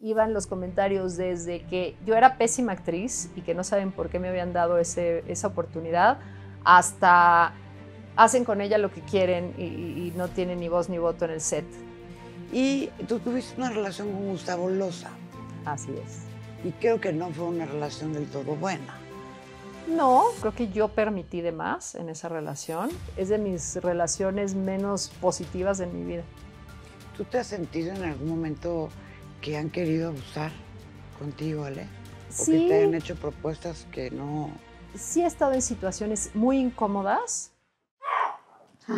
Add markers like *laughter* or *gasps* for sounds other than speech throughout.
iban los comentarios desde que yo era pésima actriz y que no saben por qué me habían dado esa oportunidad, hasta hacen con ella lo que quieren y, no tienen ni voz ni voto en el set. Y tú tuviste una relación con Gustavo Loza. Así es. Y creo que no fue una relación del todo buena. No, creo que yo permití de más en esa relación. Es de mis relaciones menos positivas en mi vida. ¿Tú te has sentido en algún momento que han querido abusar contigo, Ale? ¿O que te han hecho propuestas que no... Sí he estado en situaciones muy incómodas. *laughs*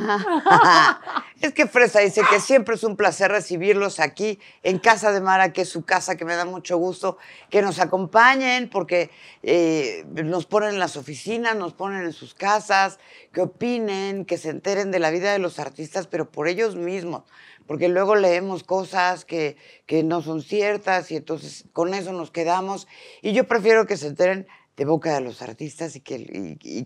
es que Fresa dice que siempre es un placer recibirlos aquí en Casa de Mara, que es su casa, que me da mucho gusto que nos acompañen porque eh, nos ponen en las oficinas, nos ponen en sus casas, que opinen, que se enteren de la vida de los artistas, pero por ellos mismos, porque luego leemos cosas que, no son ciertas y entonces con eso nos quedamos. Y yo prefiero que se enteren de boca de los artistas y que,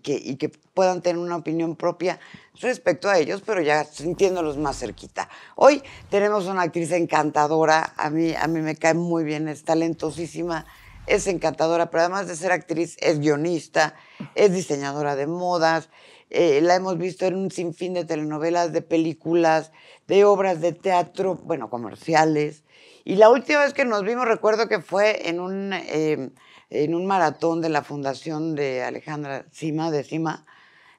que, puedan tener una opinión propia respecto a ellos, pero ya sintiéndolos más cerquita. Hoy tenemos una actriz encantadora, a mí, a mí me cae muy bien, es talentosísima, es encantadora, pero además de ser actriz, es guionista, es diseñadora de modas, eh, la hemos visto en un sinfín de telenovelas, de películas, de obras de teatro, bueno, comerciales. Y la última vez que nos vimos recuerdo que fue en un, eh, en un maratón de la fundación de Alejandra Cima, de Cima,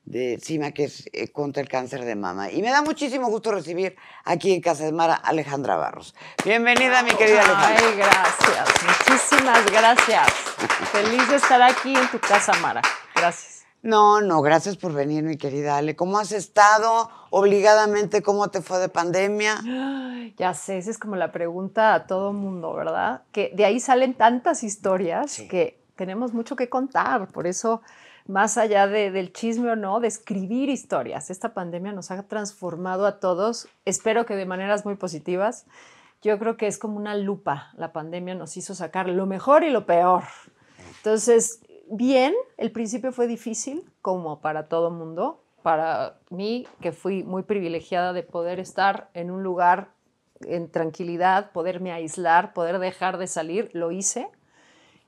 de Cima, que es eh, contra el cáncer de mama. Y me da muchísimo gusto recibir aquí en Casa de Mara Alejandra Barros. Bienvenida, mi querida Alejandra. Ay, gracias. Muchísimas gracias. *laughs* Feliz de estar aquí en tu casa, Mara. Gracias. No, no, gracias por venir, mi querida Ale. ¿Cómo has estado? Obligadamente, ¿cómo te fue de pandemia? *gasps* Ya sé, esa es como la pregunta a todo mundo, ¿verdad? Que de ahí salen tantas historias que tenemos mucho que contar. Por eso, más allá del chisme o no, de escribir historias, esta pandemia nos ha transformado a todos. Espero que de maneras muy positivas. Yo creo que es como una lupa. La pandemia nos hizo sacar lo mejor y lo peor. Entonces, bien, el principio fue difícil, como para todo mundo. Para mí, que fui muy privilegiada de poder estar en un lugar en tranquilidad, poderme aislar, poder dejar de salir, lo hice.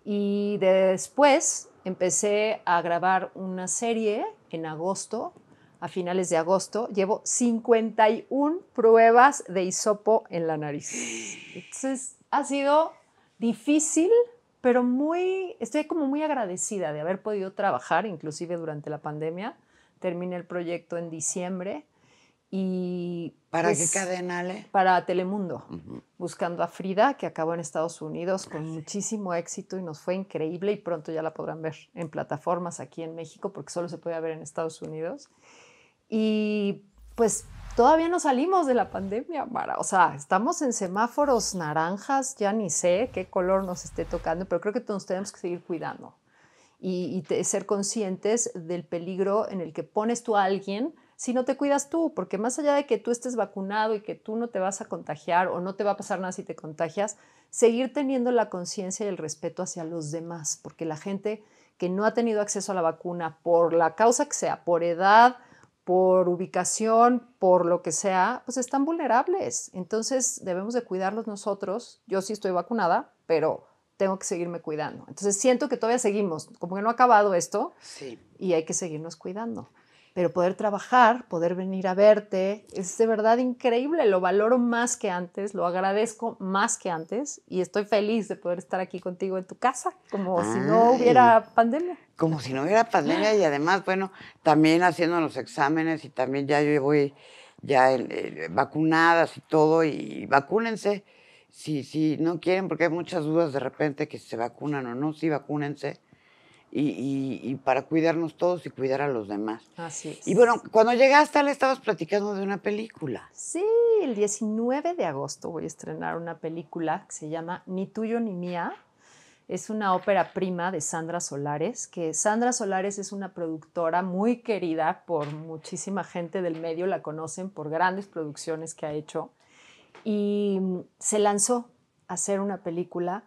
Y después empecé a grabar una serie en agosto, a finales de agosto. Llevo 51 pruebas de hisopo en la nariz. Entonces ha sido difícil pero muy, estoy como muy agradecida de haber podido trabajar, inclusive durante la pandemia. Terminé el proyecto en diciembre y... ¿Para qué pues, cadena, Ale? Para Telemundo, buscando a Frida, que acabó en Estados Unidos con muchísimo éxito y nos fue increíble y pronto ya la podrán ver en plataformas aquí en México porque solo se puede ver en Estados Unidos. Y pues todavía no salimos de la pandemia, Mara. O sea, estamos en semáforos naranjas, ya ni sé qué color nos esté tocando, pero creo que nos tenemos que seguir cuidando y, ser conscientes del peligro en el que pones tú a alguien si no te cuidas tú, porque más allá de que tú estés vacunado y que tú no te vas a contagiar o no te va a pasar nada si te contagias, seguir teniendo la conciencia y el respeto hacia los demás, porque la gente que no ha tenido acceso a la vacuna por la causa que sea, por edad, por ubicación, por lo que sea, pues están vulnerables. Entonces debemos de cuidarlos nosotros. Yo sí estoy vacunada, pero tengo que seguirme cuidando. Entonces siento que todavía seguimos, como que no ha acabado esto y hay que seguirnos cuidando pero poder trabajar, poder venir a verte, es de verdad increíble, lo valoro más que antes, lo agradezco más que antes y estoy feliz de poder estar aquí contigo en tu casa, como si no hubiera pandemia. Como si no hubiera pandemia y además, bueno, también haciendo los exámenes y también ya yo voy ya eh, eh, vacunadas y todo y vacúnense si, si no quieren, porque hay muchas dudas de repente que se vacunan o no, sí vacúnense y, para cuidarnos todos y cuidar a los demás. Así es. Y bueno, cuando llegaste, le estabas platicando de una película. Sí, el 19 de agosto voy a estrenar una película que se llama Ni tuyo ni mía. Es una ópera prima de Sandra Solares, que Sandra Solares es una productora muy querida por muchísima gente del medio, la conocen por grandes producciones que ha hecho. Y mm, se lanzó a hacer una película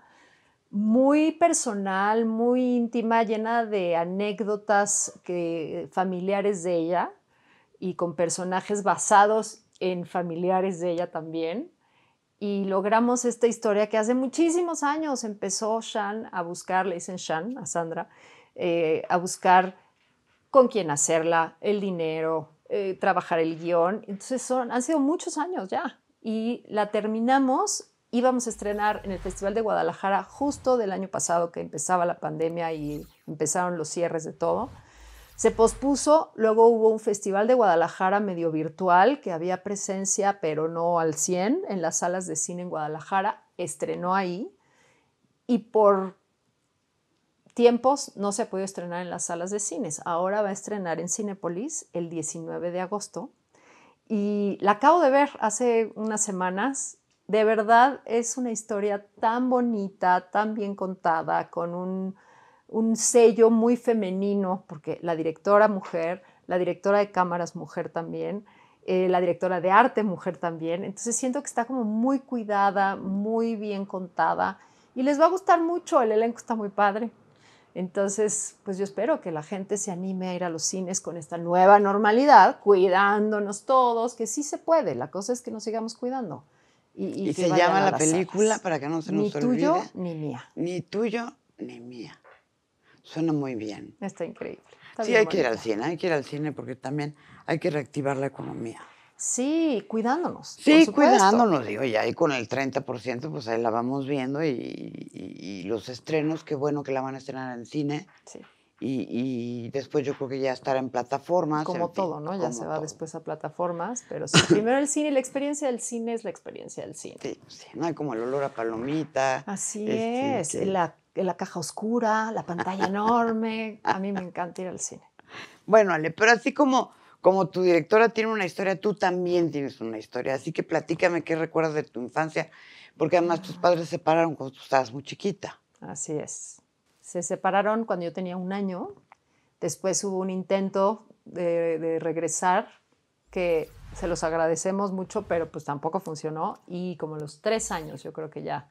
muy personal, muy íntima, llena de anécdotas que, familiares de ella y con personajes basados en familiares de ella también. Y logramos esta historia que hace muchísimos años empezó sean a buscar, le dicen Shan a Sandra, eh, a buscar con quién hacerla, el dinero, eh, trabajar el guión. Entonces son, han sido muchos años ya. Y la terminamos íbamos a estrenar en el Festival de Guadalajara justo del año pasado que empezaba la pandemia y empezaron los cierres de todo. Se pospuso, luego hubo un Festival de Guadalajara medio virtual que había presencia pero no al 100 en las salas de cine en Guadalajara, estrenó ahí y por tiempos no se ha podido estrenar en las salas de cines. Ahora va a estrenar en Cinepolis el 19 de agosto y la acabo de ver hace unas semanas de verdad es una historia tan bonita, tan bien contada, con un, sello muy femenino, porque la directora mujer, la directora de cámaras mujer también, eh, la directora de arte mujer también. Entonces siento que está como muy cuidada, muy bien contada y les va a gustar mucho, el elenco está muy padre. Entonces, pues yo espero que la gente se anime a ir a los cines con esta nueva normalidad, cuidándonos todos, que sí se puede, la cosa es que nos sigamos cuidando. Y, se llama la película para que no se nos olvide. Ni tuyo ni mía. Ni tuyo ni mía. Suena muy bien. Está increíble. sí, hay que ir al cine, hay que ir al cine porque también hay que reactivar la economía. Sí, cuidándonos. Sí, cuidándonos, digo, y ahí con el 30%, pues ahí la vamos viendo y, y, los estrenos, qué bueno que la van a estrenar en cine. Sí. Y, después yo creo que ya estará en plataformas. Como todo, ¿no? Ya se va después a plataformas, pero sí, primero el cine, la experiencia del cine es la experiencia del cine. Sí, sí no hay como el olor a palomita. Así este, es, la, caja oscura, la pantalla enorme, a mí me encanta ir al cine. Bueno, Ale, pero así como, como tu directora tiene una historia, tú también tienes una historia, así que platícame qué recuerdas de tu infancia, porque además tus ah. padres se separaron cuando tú estabas muy chiquita. Así es. Se separaron cuando yo tenía un año. Después hubo un intento de, regresar que se los agradecemos mucho, pero pues tampoco funcionó. Y como los tres años, yo creo que ya.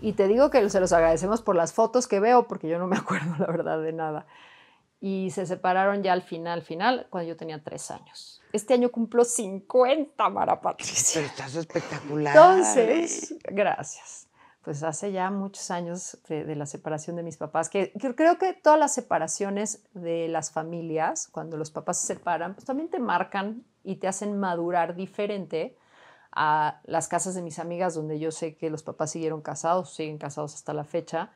Y te digo que se los agradecemos por las fotos que veo, porque yo no me *laughs* acuerdo la verdad de nada. Y se separaron ya al final, final, cuando yo tenía tres años. Este año cumplo 50, Mara Patricia. Pero estás espectacular. Entonces, gracias pues hace ya muchos años de, la separación de mis papás, que, que, creo que todas las separaciones de las familias, cuando los papás se separan, pues también te marcan y te hacen madurar diferente a las casas de mis amigas, donde yo sé que los papás siguieron casados, siguen casados hasta la fecha.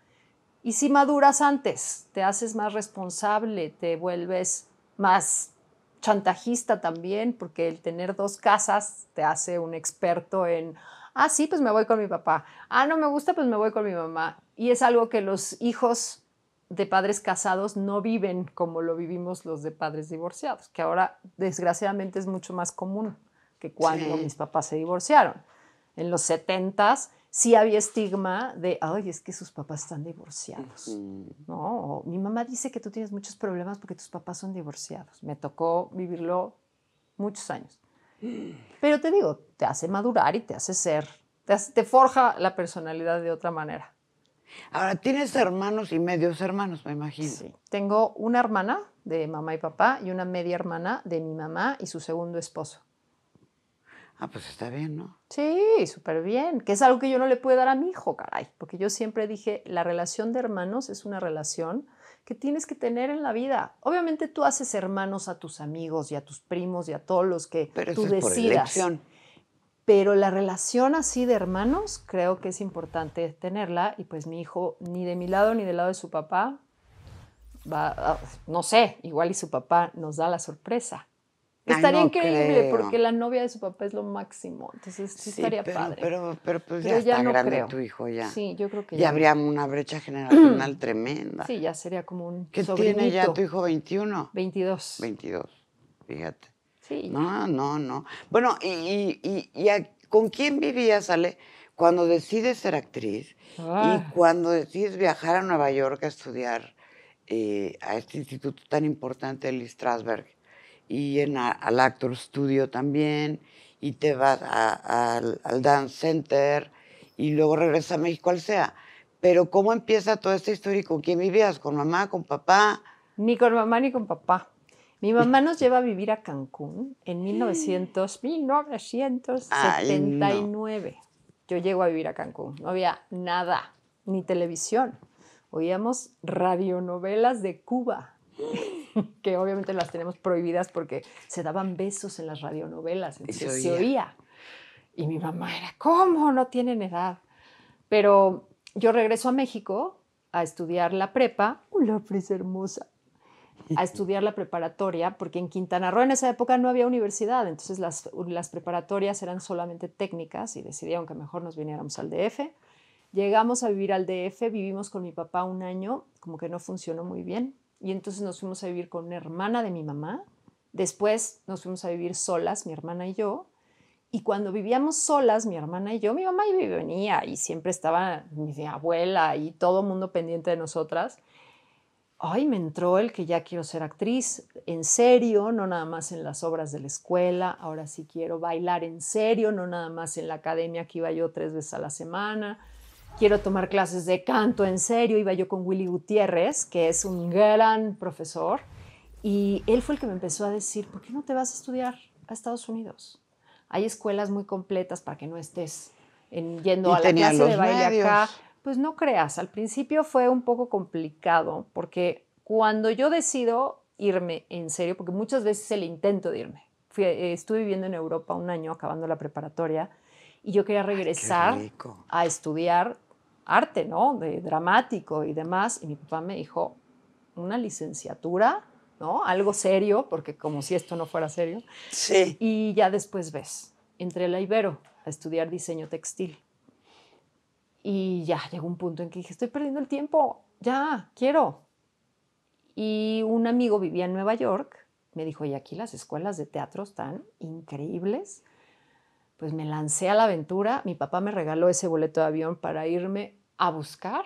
Y si maduras antes, te haces más responsable, te vuelves más chantajista también, porque el tener dos casas te hace un experto en, Ah, sí, pues me voy con mi papá. Ah, no me gusta, pues me voy con mi mamá. Y es algo que los hijos de padres casados no viven como lo vivimos los de padres divorciados, que ahora desgraciadamente es mucho más común que cuando mis papás se divorciaron. En los 70 sí había estigma de, ay, es que sus papás están divorciados. No, mi mamá dice que tú tienes muchos problemas porque tus papás son divorciados. Me tocó vivirlo muchos años. Pero te digo, te hace madurar y te hace ser, te, forja la personalidad de otra manera. Ahora, tienes hermanos y medios hermanos, me imagino. Sí, tengo una hermana de mamá y papá y una media hermana de mi mamá y su segundo esposo. Ah, pues está bien, ¿no? Sí, súper bien, que es algo que yo no le puedo dar a mi hijo, caray, porque yo siempre dije, la relación de hermanos es una relación que tienes que tener en la vida. Obviamente tú haces hermanos a tus amigos y a tus primos y a todos los que tú decidas. pero la relación así de hermanos creo que es importante tenerla y pues mi hijo ni de mi lado ni del lado de su papá va, ah, no sé, igual y su papá nos da la sorpresa. Estaría increíble porque la novia de su papá es lo máximo. Entonces sí, estaría padre. Pero, pero pues ya, está grande tu hijo ya. Sí, yo creo que ya. ya habría una brecha generacional *clears throat* tremenda. Sí, ya sería como un ¿Qué tiene ya tu hijo 21? 22. 22, fíjate. Sí. No, no, no. Bueno, ¿y, con quién vivías, Ale, cuando decides ser actriz y ah. cuando decides viajar a Nueva York a estudiar eh, a este instituto tan importante, el Strasberg? y en al Actor Studio también, y te vas al, Dance Center, y luego regresas a México al SEA. Pero ¿cómo empieza toda esta historia? ¿Con quién vivías? ¿Con mamá? ¿Con papá? Ni con mamá ni con papá. Mi *laughs* mamá nos lleva a vivir a Cancún en 1979. Mm. Yo llego a vivir a Cancún. No había nada, ni televisión. Oíamos radionovelas de Cuba. *gasps* *laughs* *laughs* que obviamente las tenemos prohibidas porque se daban besos en las radionovelas, entonces se oía. Y mi mamá era, ¿cómo? No tienen edad. Pero yo regreso a México a estudiar la prepa, una prepa hermosa, *laughs* a estudiar la preparatoria, porque en Quintana Roo en esa época no había universidad, entonces las, preparatorias eran solamente técnicas y decidí aunque mejor nos viniéramos al DF. Llegamos a vivir al DF, vivimos con mi papá un año, como que no funcionó muy bien, y entonces nos fuimos a vivir con una hermana de mi mamá. Después nos fuimos a vivir solas, mi hermana y yo. Y cuando vivíamos solas, mi hermana y yo, mi mamá y venía y siempre estaba mi abuela y todo mundo pendiente de nosotras. Ay, me entró el que ya quiero ser actriz, en serio, no nada más en las obras de la escuela, ahora sí quiero bailar en serio, no nada más en la academia que iba yo tres veces a la semana, quiero tomar clases de canto en serio. Iba yo con Willy Gutiérrez, que es un gran profesor, y él fue el que me empezó a decir, ¿por qué no te vas a estudiar a Estados Unidos? Hay escuelas muy completas para que no estés yendo a la clase de baile acá. Pues no creas, al principio fue un poco complicado, porque cuando yo decido irme en serio, porque muchas veces el intento de irme, eh, estuve viviendo en Europa un año acabando la preparatoria, y yo quería regresar a estudiar arte, ¿no? De dramático y demás. Y mi papá me dijo, una licenciatura, ¿no? Algo serio, porque como si esto no fuera serio. Sí. Y ya después ves, entré a la Ibero a estudiar diseño textil. Y ya llegó un punto en que dije, estoy perdiendo el tiempo, ya, quiero. Y un amigo vivía en Nueva York, me dijo, y aquí las escuelas de teatro están increíbles pues me lancé a la aventura. Mi papá me regaló ese boleto de avión para irme a buscar.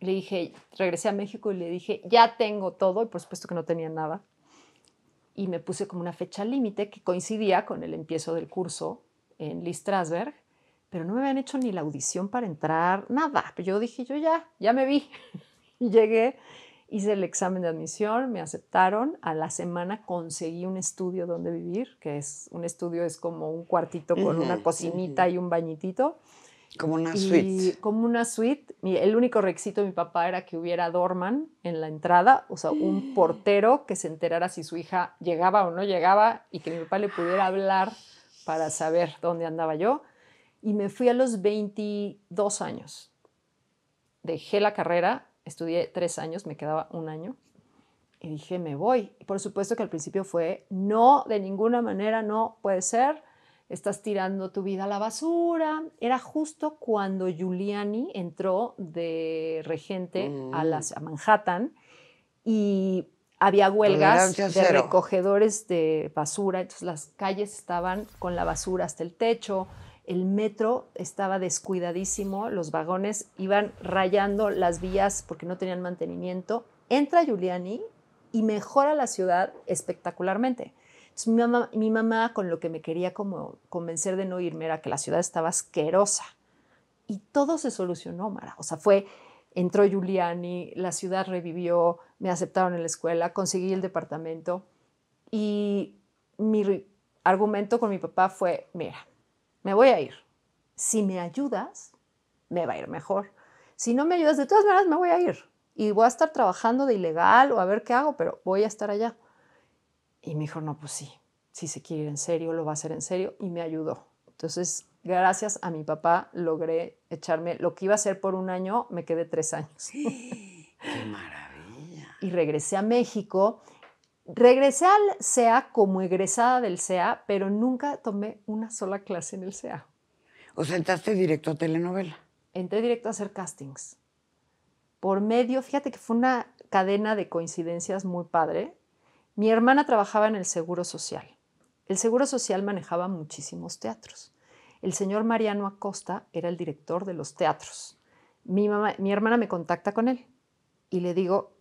Le dije, regresé a México y le dije, ya tengo todo, y por supuesto que no tenía nada. Y me puse como una fecha límite que coincidía con el empiezo del curso en Lee Strasberg, pero no me habían hecho ni la audición para entrar, nada. yo dije, yo ya, ya me vi. *laughs* y llegué Hice el examen de admisión, me aceptaron. A la semana conseguí un estudio donde vivir, que es un estudio, es como un cuartito con una cocinita y un bañitito. Como una suite. Como una suite. el único requisito de mi papá era que hubiera dorman en la entrada, o sea, un *gasps* portero que se enterara si su hija llegaba o no llegaba y que mi papá le pudiera hablar para saber dónde andaba yo. Y me fui a los 22 años. Dejé la carrera estudié tres años, me quedaba un año. Y dije, me voy. por supuesto que al principio fue, no, de ninguna manera, no puede ser. Estás tirando tu vida a la basura. Era justo cuando Giuliani entró de regente a, mm. las, a Manhattan y había huelgas de recogedores de basura. Entonces las calles estaban con la basura hasta el techo el metro estaba descuidadísimo, los vagones iban rayando las vías porque no tenían mantenimiento. Entra Giuliani y mejora la ciudad espectacularmente. mi, mamá, mi mamá con lo que me quería como convencer de no irme era que la ciudad estaba asquerosa. Y todo se solucionó, Mara. O sea, fue, entró Giuliani, la ciudad revivió, me aceptaron en la escuela, conseguí el departamento. Y mi argumento con mi papá fue, mira, me voy a ir. Si me ayudas, me va a ir mejor. Si no me ayudas, de todas maneras me voy a ir y voy a estar trabajando de ilegal o a ver qué hago, pero voy a estar allá. Y me dijo, no, pues sí, si se quiere ir en serio, lo va a hacer en serio y me ayudó. Entonces, gracias a mi papá logré echarme lo que iba a hacer por un año, me quedé tres años. *laughs* ¡Qué maravilla! Y regresé a México Regresé al SEA como egresada del SEA, pero nunca tomé una sola clase en el SEA. O sea, entraste directo a telenovela. Entré directo a hacer castings. Por medio, fíjate que fue una cadena de coincidencias muy padre. Mi hermana trabajaba en el Seguro Social. El Seguro Social manejaba muchísimos teatros. El señor Mariano Acosta era el director de los teatros. Mi, mamá, mi hermana me contacta con él y le digo,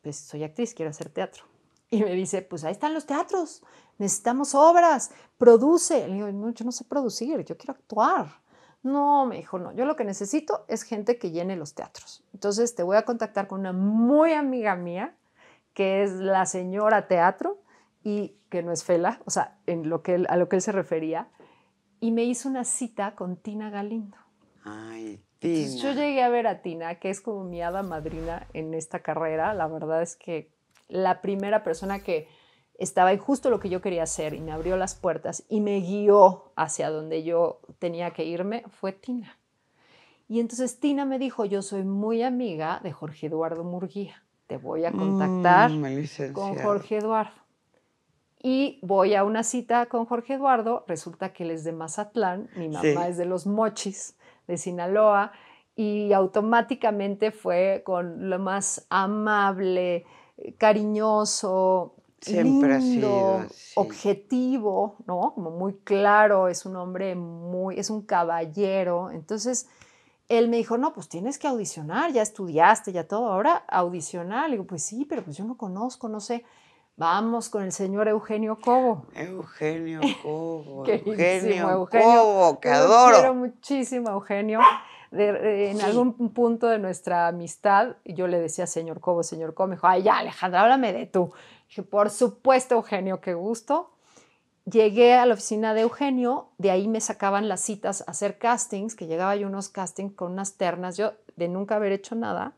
pues soy actriz, quiero hacer teatro y me dice, pues ahí están los teatros, necesitamos obras, produce. Le no, yo no sé producir, yo quiero actuar. No, me dijo, no, yo lo que necesito es gente que llene los teatros. Entonces te voy a contactar con una muy amiga mía, que es la señora teatro y que no es Fela, o sea, a lo que él se refería. Y me hizo una cita con Tina Galindo. Ay, Tina. yo llegué a ver a Tina, que es como mi hada madrina en esta carrera. La verdad es que la primera persona que estaba en justo lo que yo quería hacer y me abrió las puertas y me guió hacia donde yo tenía que irme fue Tina. Y entonces Tina me dijo, yo soy muy amiga de Jorge Eduardo Murguía, te voy a mm, contactar con Jorge Eduardo. Y voy a una cita con Jorge Eduardo, resulta que él es de Mazatlán, mi mamá es de los Mochis, de Sinaloa, y automáticamente fue con lo más amable, cariñoso, Siempre lindo, objetivo, ¿no? Como muy claro, es un hombre muy, es un caballero. Entonces, él me dijo, no, pues tienes que audicionar, ya estudiaste, ya todo, ahora audicionar. Le digo, pues sí, pero pues yo no conozco, no sé. Vamos con el señor Eugenio Cobo. Eugenio *laughs* Cobo. Cobo, que adoro. Quiero muchísimo, Eugenio en algún punto de nuestra amistad, yo le decía, señor Cobo, señor Cobo, me dijo, ay, ya, Alejandra, háblame de tú. Dije, por supuesto, Eugenio, qué gusto. Llegué a la oficina de Eugenio, de ahí me sacaban las citas a hacer castings, que llegaba yo unos castings con unas ternas, yo de nunca haber hecho nada,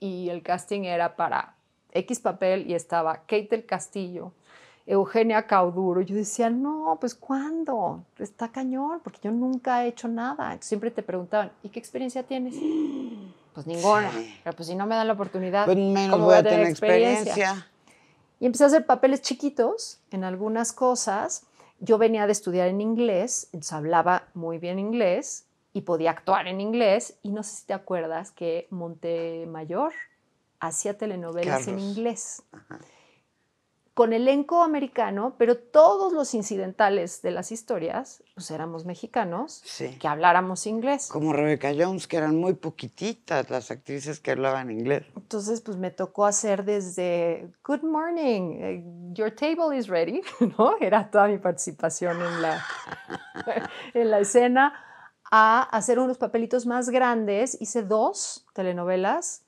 y el casting era para X papel y estaba Kate del Castillo, Eugenia Cauduro. Yo decía, no, pues ¿cuándo? Está cañón, porque yo nunca he hecho nada. siempre te preguntaban, ¿y qué experiencia tienes? *gasps* Pues ninguna. Pero pues si no me dan la oportunidad, pues, ¿cómo voy a tener experiencia? Y empecé a hacer papeles chiquitos en algunas cosas. Yo venía de estudiar en inglés, entonces hablaba muy bien inglés y podía actuar en inglés. Y no sé si te acuerdas que Montemayor hacía telenovelas en inglés. Ajá con elenco americano, pero todos los incidentales de las historias, pues éramos mexicanos, que habláramos inglés. Como Rebecca Jones, que eran muy poquititas las actrices que hablaban inglés. Entonces, pues me tocó hacer desde Good Morning, eh, Your Table is Ready, *laughs* ¿no? Era toda mi participación en la, *laughs* en la escena, a hacer unos papelitos más grandes. Hice dos telenovelas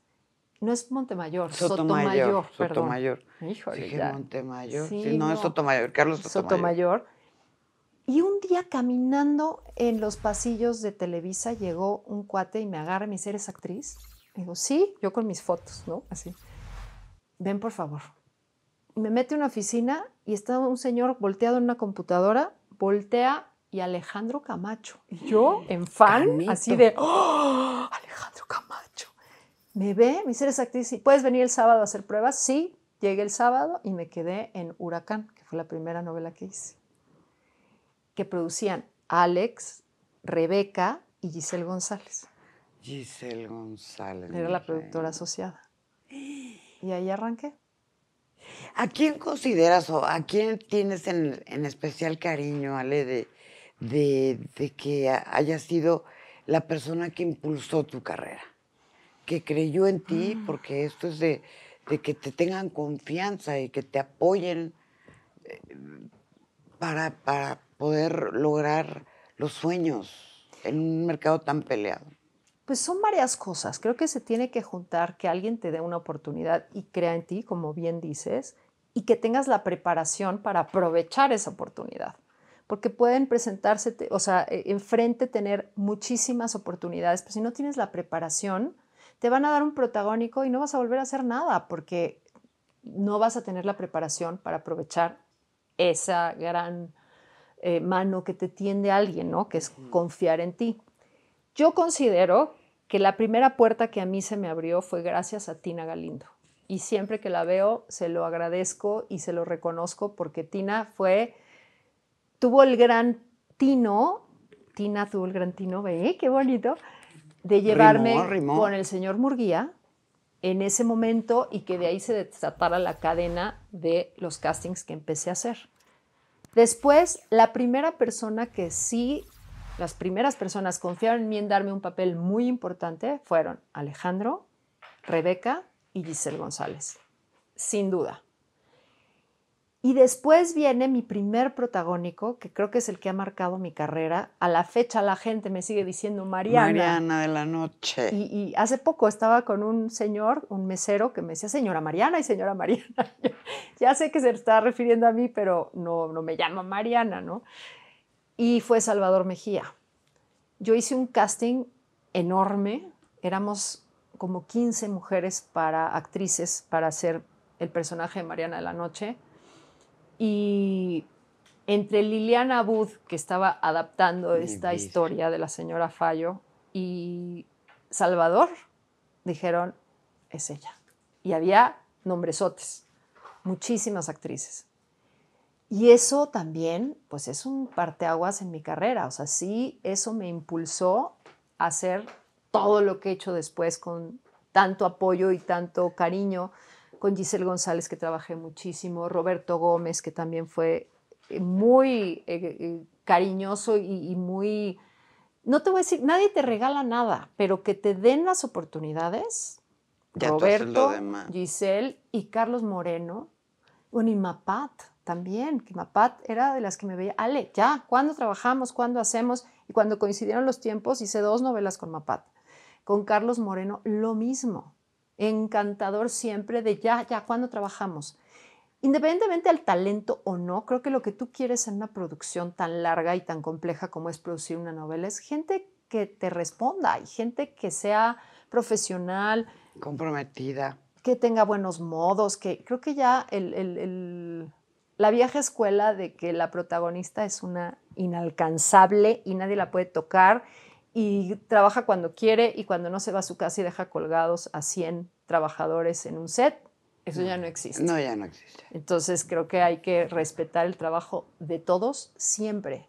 no es Montemayor, Sotomayor. Sotomayor. Sotomayor. sí, Montemayor. Sí, no, es Sotomayor, Carlos Sotomayor. Sotomayor. Y un día caminando en los pasillos de Televisa llegó un cuate y me agarra y me dice, ¿eres actriz? digo, sí, yo con mis fotos, ¿no? Así. Ven, por favor. Me mete a una oficina y está un señor volteado en una computadora, voltea y Alejandro Camacho. Y yo, en fan, así de, ¡oh! me ve, mis seres actrices? ¿puedes venir el sábado a hacer pruebas? Sí, llegué el sábado y me quedé en Huracán, que fue la primera novela que hice, que producían Alex, Rebeca y Giselle González. Giselle González. Era la productora asociada. Y ahí arranqué. ¿A quién consideras o a quién tienes en, especial cariño, Ale, de, de que haya sido la persona que impulsó tu carrera? que creyó en ti, ah. porque esto es de, que te tengan confianza y que te apoyen eh, para poder lograr los sueños en un mercado tan peleado. Pues son varias cosas. Creo que se tiene que juntar que alguien te dé una oportunidad y crea en ti, como bien dices, y que tengas la preparación para aprovechar esa oportunidad. Porque pueden presentarse, o sea, e, enfrente tener muchísimas oportunidades, pero si no tienes la preparación, te van a dar un protagónico y no vas a volver a hacer nada porque no vas a tener la preparación para aprovechar esa gran eh, mano que te tiende alguien, ¿no? Que es confiar en ti. Yo considero que la primera puerta que a mí se me abrió fue gracias a Tina Galindo. Y siempre que la veo, se lo agradezco y se lo reconozco porque Tina fue, tuvo el gran tino, Tina tuvo el gran tino, ve, qué bonito, de llevarme con el señor Murguía en ese momento y que de ahí se desatara la cadena de los castings que empecé a hacer. Después, la primera persona que sí, las primeras personas confiaron en mí en darme un papel muy importante fueron Alejandro, Rebeca y Giselle González, sin duda. Y después viene mi primer protagónico, que creo que es el que ha marcado mi carrera. A la fecha la gente me sigue diciendo Mariana. Mariana de la noche. Y, hace poco estaba con un señor, un mesero, que me decía señora Mariana y señora Mariana. *laughs* ya sé que se está refiriendo a mí, pero no, no me llama Mariana, ¿no? Y fue Salvador Mejía. Yo hice un casting enorme. Éramos como 15 mujeres para actrices para hacer el personaje de Mariana de la Noche y entre Liliana Abud, que estaba adaptando esta historia de la señora Fallo, y Salvador, dijeron, es ella. Y había nombresotes, muchísimas actrices. Y eso también, pues es un parteaguas en mi carrera. O sea, sí, eso me impulsó a hacer todo lo que he hecho después con tanto apoyo y tanto cariño con Giselle González, que trabajé muchísimo, Roberto Gómez, que también fue eh, muy eh, eh, cariñoso y, muy... No te voy a decir, nadie te regala nada, pero que te den las oportunidades. Roberto, Giselle y Carlos Moreno. Bueno, y Mapat también, que Mapat era de las que me veía, Ale, ya, ¿cuándo trabajamos? ¿Cuándo hacemos? Y cuando coincidieron los tiempos, hice dos novelas con Mapat. Con Carlos Moreno, lo mismo encantador siempre de ya, ya, cuando trabajamos. Independientemente del talento o no, creo que lo que tú quieres en una producción tan larga y tan compleja como es producir una novela es gente que te responda y gente que sea profesional. Comprometida. Que tenga buenos modos, que creo que ya el, el la vieja escuela de que la protagonista es una inalcanzable y nadie la puede tocar y trabaja cuando quiere y cuando no se va a su casa y deja colgados a 100 trabajadores en un set, eso ya no existe. No, ya no existe. Entonces creo que hay que respetar el trabajo de todos siempre.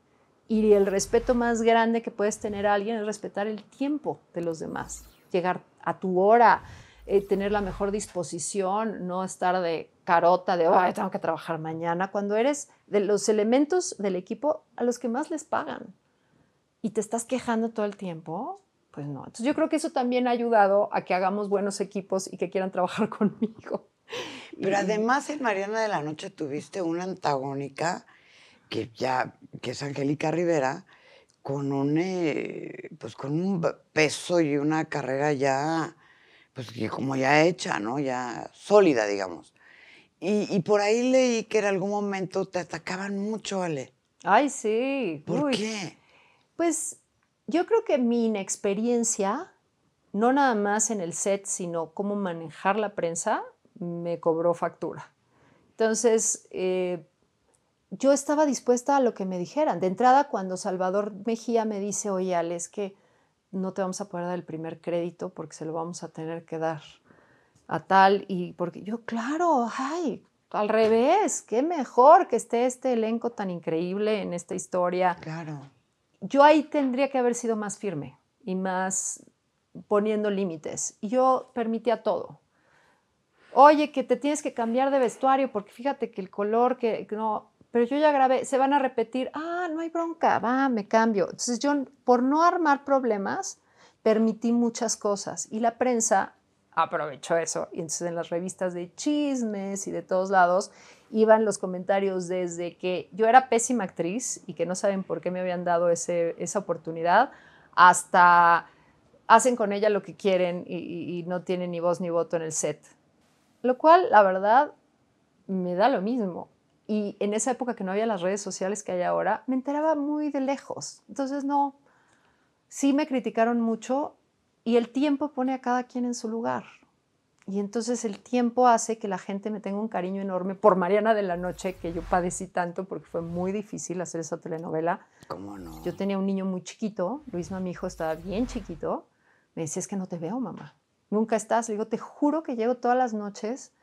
Y el respeto más grande que puedes tener a alguien es respetar el tiempo de los demás, llegar a tu hora, eh, tener la mejor disposición, no estar de carota, de, ay, tengo que trabajar mañana, cuando eres de los elementos del equipo a los que más les pagan y te estás quejando todo el tiempo, pues no. Entonces yo creo que eso también ha ayudado a que hagamos buenos equipos y que quieran *laughs* trabajar conmigo. Pero además en Mariana de la Noche tuviste una antagónica que ya, que es Angélica Rivera, con un, eh, pues con un peso y una carrera ya, pues como ya hecha, ¿no? Ya sólida, digamos. Y, por ahí leí que en algún momento te atacaban mucho, Ale. Ay, sí. ¿Por qué? Pues yo creo que mi inexperiencia, no nada más en el set, sino cómo manejar la prensa, me cobró factura. Entonces, eh, yo estaba dispuesta a lo que me dijeran. De entrada, cuando Salvador Mejía me dice, oye, Ale, es que no te vamos a poder dar el primer crédito porque se lo vamos a tener que dar a tal y porque yo, claro, ay, al revés, qué mejor que esté este elenco tan increíble en esta historia. Claro yo ahí tendría que haber sido más firme y más poniendo límites. Y yo permitía todo. Oye, que te tienes que cambiar de vestuario porque fíjate que el color que no, pero yo ya grabé, se van a repetir, ah, no hay bronca, va, me cambio. Entonces yo por no armar problemas permití muchas cosas y la prensa aprovechó eso y entonces en las revistas de chismes y de todos lados iban los comentarios desde que yo era pésima actriz y que no saben por qué me habían dado esa oportunidad, hasta hacen con ella lo que quieren y, y no tienen ni voz ni voto en el set. Lo cual, la verdad, me da lo mismo. Y en esa época que no había las redes sociales que hay ahora, me enteraba muy de lejos. Entonces, no, sí me criticaron mucho y el tiempo pone a cada quien en su lugar. Y entonces el tiempo hace que la gente me tenga un cariño enorme por Mariana de la Noche, que yo padecí tanto porque fue muy difícil hacer esa telenovela. ¿Cómo no? Yo tenía un niño muy chiquito, Luis mi hijo, estaba bien chiquito. Me decía, es que no te veo, mamá. Nunca estás. Le digo, te juro que llego todas las noches,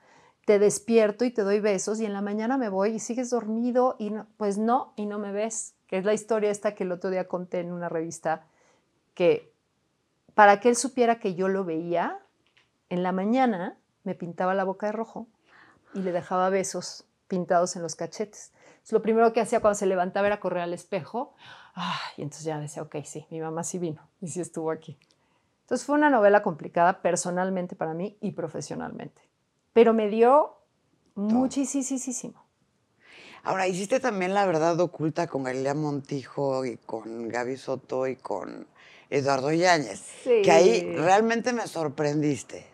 te despierto y te doy besos y en la mañana me voy y sigues dormido y pues no, y no me ves. Que es la historia esta que el otro día conté en una revista, que para que él supiera que yo lo veía, en la mañana me pintaba la boca de rojo y le dejaba besos pintados en los cachetes. lo primero que hacía cuando se levantaba era correr al espejo. y entonces ya decía, ok, sí, mi mamá sí vino y sí estuvo aquí. Entonces fue una novela complicada personalmente para mí y profesionalmente, pero me dio muchísimo. Ahora, hiciste también La Verdad Oculta con Galilea Montijo y con Gaby Soto y con Eduardo Yáñez, sí. que ahí realmente me sorprendiste.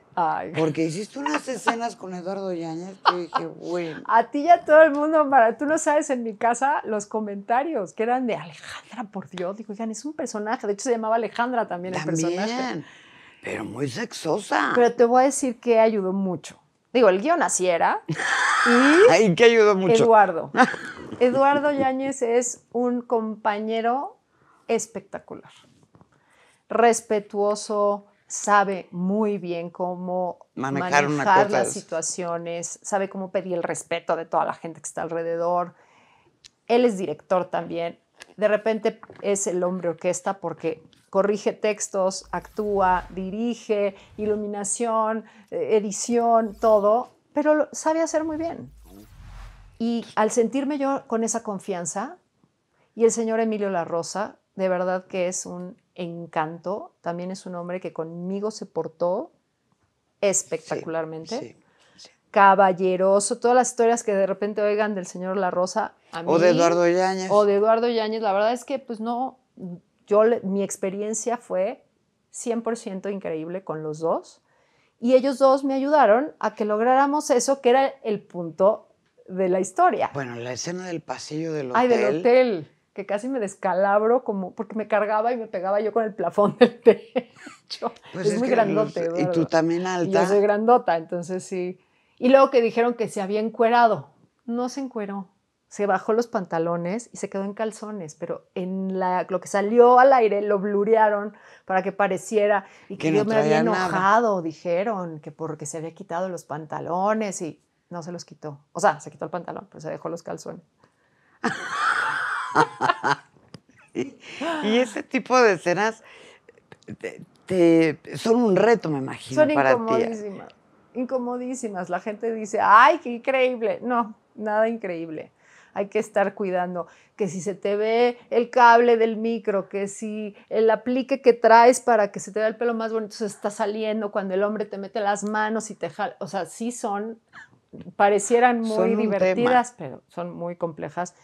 Porque hiciste unas escenas con Eduardo Yáñez que dije, bueno. A ti y a todo el mundo, para, tú no sabes en mi casa los comentarios que eran de Alejandra, por Dios. Digo, oigan, es un personaje. De hecho, se llamaba Alejandra también, el personaje. Pero muy sexosa. Pero te voy a decir que ayudó mucho. Digo, el guión así era. Y, *laughs* ayudó mucho? Eduardo. *laughs* Eduardo Yáñez es un compañero espectacular. Respetuoso sabe muy bien cómo manejar, las situaciones, sabe cómo pedir el respeto de toda la gente que está alrededor. Él es director también. De repente es el hombre orquesta porque corrige textos, actúa, dirige, iluminación, eh, edición, todo, pero lo sabe hacer muy bien. Y al sentirme yo con esa confianza, y el señor Emilio La Rosa, de verdad que es un Encanto, también es un hombre que conmigo se portó espectacularmente. Caballeroso, todas las historias que de repente oigan del señor La Rosa. o de Eduardo Yáñez. O de Eduardo Yáñez, la verdad es que pues no, yo, mi experiencia fue 100% increíble con los dos y ellos dos me ayudaron a que lográramos eso que era el punto de la historia. Bueno, la escena del pasillo del hotel. Ay, del hotel que casi me descalabro como porque me cargaba y me pegaba yo con el plafón *laughs* del techo. Pues es, muy grandote. y tú también alta. Y yo soy grandota, entonces sí. Y luego que dijeron que se había encuerado. No se encueró. Se bajó los pantalones y se quedó en calzones, pero en la, lo que salió al aire lo blurearon para que pareciera y que, Dios yo me había enojado, dijeron, que porque se había quitado los pantalones y no se los quitó. O sea, se quitó el pantalón, pero se dejó los calzones. *laughs* *laughs* y, ese tipo de escenas son un reto, me imagino, son para ti. Incomodísimas, incomodísimas. La gente dice, ay, qué increíble. No, nada increíble. Hay que estar cuidando que si se te ve el cable del micro, que si el aplique que traes para que se te vea el pelo más bonito se está saliendo cuando el hombre te mete las manos y te jala. O sea, sí son, parecieran muy divertidas, pero son muy complejas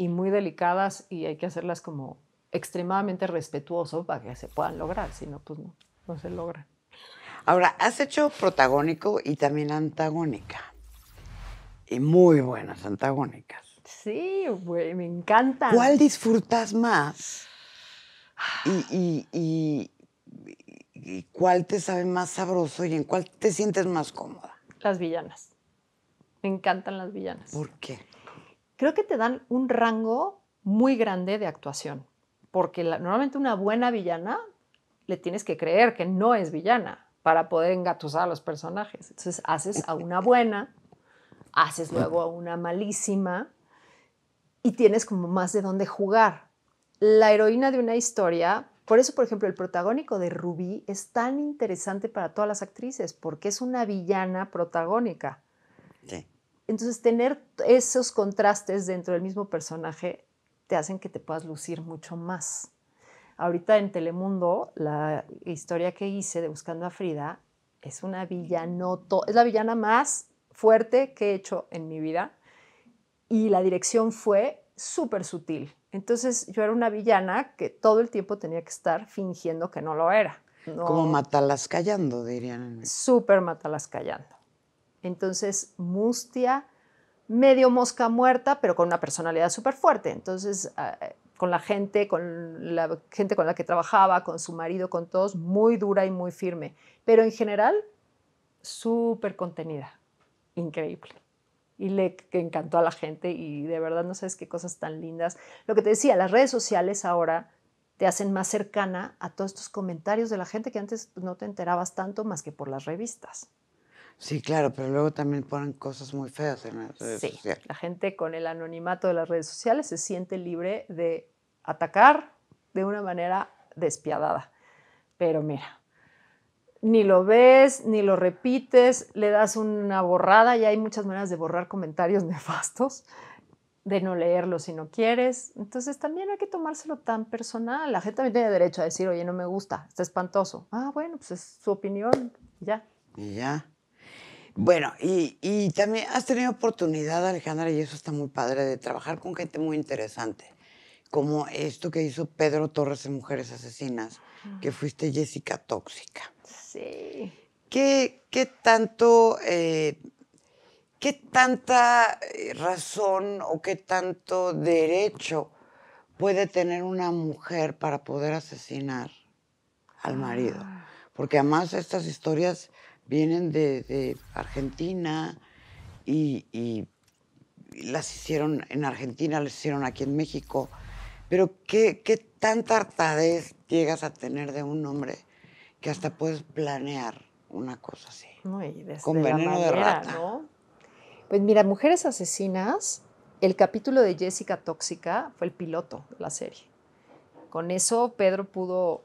y muy delicadas y hay que hacerlas como extremadamente respetuoso para que se puedan lograr, si no, pues no, se logra Ahora, has hecho protagónico y también antagónica. Y muy buenas antagónicas. Sí, güey, me encanta. ¿Cuál disfrutas más? Ah. Y, y, y, cuál te sabe más sabroso y en cuál te sientes más cómoda? Las villanas. Me encantan las villanas. ¿Por qué? creo que te dan un rango muy grande de actuación, porque normalmente una buena villana le tienes que creer que no es villana para poder engatusar a los personajes. Entonces haces a una buena, haces luego a una malísima y tienes como más de dónde jugar. La heroína de una historia, por eso por ejemplo el protagónico de Ruby es tan interesante para todas las actrices, porque es una villana protagónica. Sí. Entonces, tener esos contrastes dentro del mismo personaje te hacen que te puedas lucir mucho más. Ahorita en Telemundo, la historia que hice de Buscando a Frida es una villanoto, es la villana más fuerte que he hecho en mi vida y la dirección fue súper sutil. Entonces yo era una villana que todo el tiempo tenía que estar fingiendo que no lo era. Como matalas callando, dirían. Súper matalas callando. Entonces, mustia, medio mosca muerta, pero con una personalidad súper fuerte. Entonces, ah, eh, con la gente, con la gente con la que trabajaba, con su marido, con todos, muy dura y muy firme. Pero en general, súper contenida, increíble. Y le encantó a la gente y de verdad no sabes qué cosas tan lindas. Lo que te decía, las redes sociales ahora te hacen más cercana a todos estos comentarios de la gente que antes no te enterabas tanto más que por las revistas. Sí, claro, pero luego también ponen cosas muy feas en las redes sí, La gente con el anonimato de las redes sociales se siente libre de atacar de una manera despiadada. Pero mira, ni lo ves, ni lo repites, le das una borrada y hay muchas maneras de borrar comentarios *laughs* nefastos, de no leerlos si no quieres. Entonces también hay que tomárselo tan personal. La gente también tiene derecho a decir, oye, no me gusta, está espantoso. Ah, bueno, pues es su opinión, ya. Y ya. Bueno, y, también has tenido oportunidad, Alejandra, y eso está muy padre, de trabajar con gente muy interesante, como esto que hizo Pedro Torres en Mujeres Asesinas, que fuiste Jessica Tóxica. Sí. ¿Qué, tanto, eh, qué tanta eh, razón o qué tanto derecho puede tener una mujer para poder asesinar al marido? Ah. Porque además estas historias vienen de, Argentina y, las hicieron en Argentina, las hicieron aquí en México. Pero ¿qué, qué tanta hartadez llegas a tener de un hombre que hasta puedes planear una cosa así? con veneno de rata. Pues mira, Mujeres Asesinas, el capítulo de Jessica Tóxica fue el piloto de la serie. Con eso Pedro pudo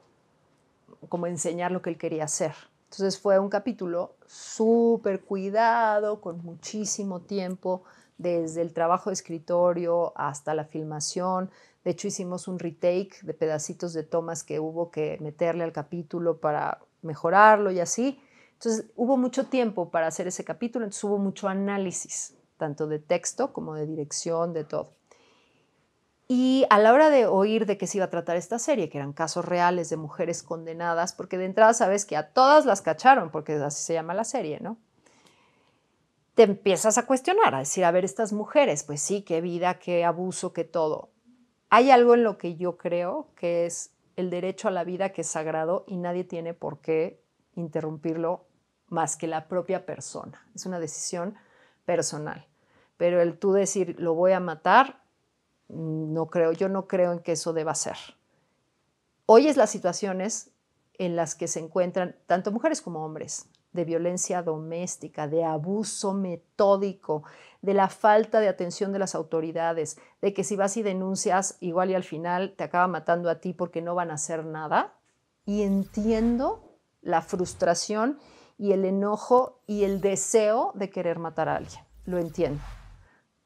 como enseñar lo que él quería hacer. Entonces fue un capítulo súper cuidado, con muchísimo tiempo, desde el trabajo de escritorio hasta la filmación. De hecho, hicimos un retake de pedacitos de tomas que hubo que meterle al capítulo para mejorarlo y así. Entonces, hubo mucho tiempo para hacer ese capítulo, entonces hubo mucho análisis, tanto de texto como de dirección, de todo. Y a la hora de oír de qué se iba a tratar esta serie, que eran casos reales de mujeres condenadas, porque de entrada sabes que a todas las cacharon, porque así se llama la serie, ¿no? Te empiezas a cuestionar, a decir, a ver, estas mujeres, pues sí, qué vida, qué abuso, qué todo. Hay algo en lo que yo creo que es el derecho a la vida que es sagrado y nadie tiene por qué interrumpirlo más que la propia persona. Es una decisión personal. Pero el tú decir, lo voy a matar, Mm, no creo, yo no creo en que eso deba ser. Hoy es las situaciones en las que se encuentran tanto mujeres como hombres de violencia doméstica, de abuso metódico, de la falta de atención de las autoridades, de que si vas y denuncias, igual y al final te acaba matando a ti porque no van a hacer nada. Y entiendo la frustración y el enojo y el deseo de querer matar a alguien. Lo entiendo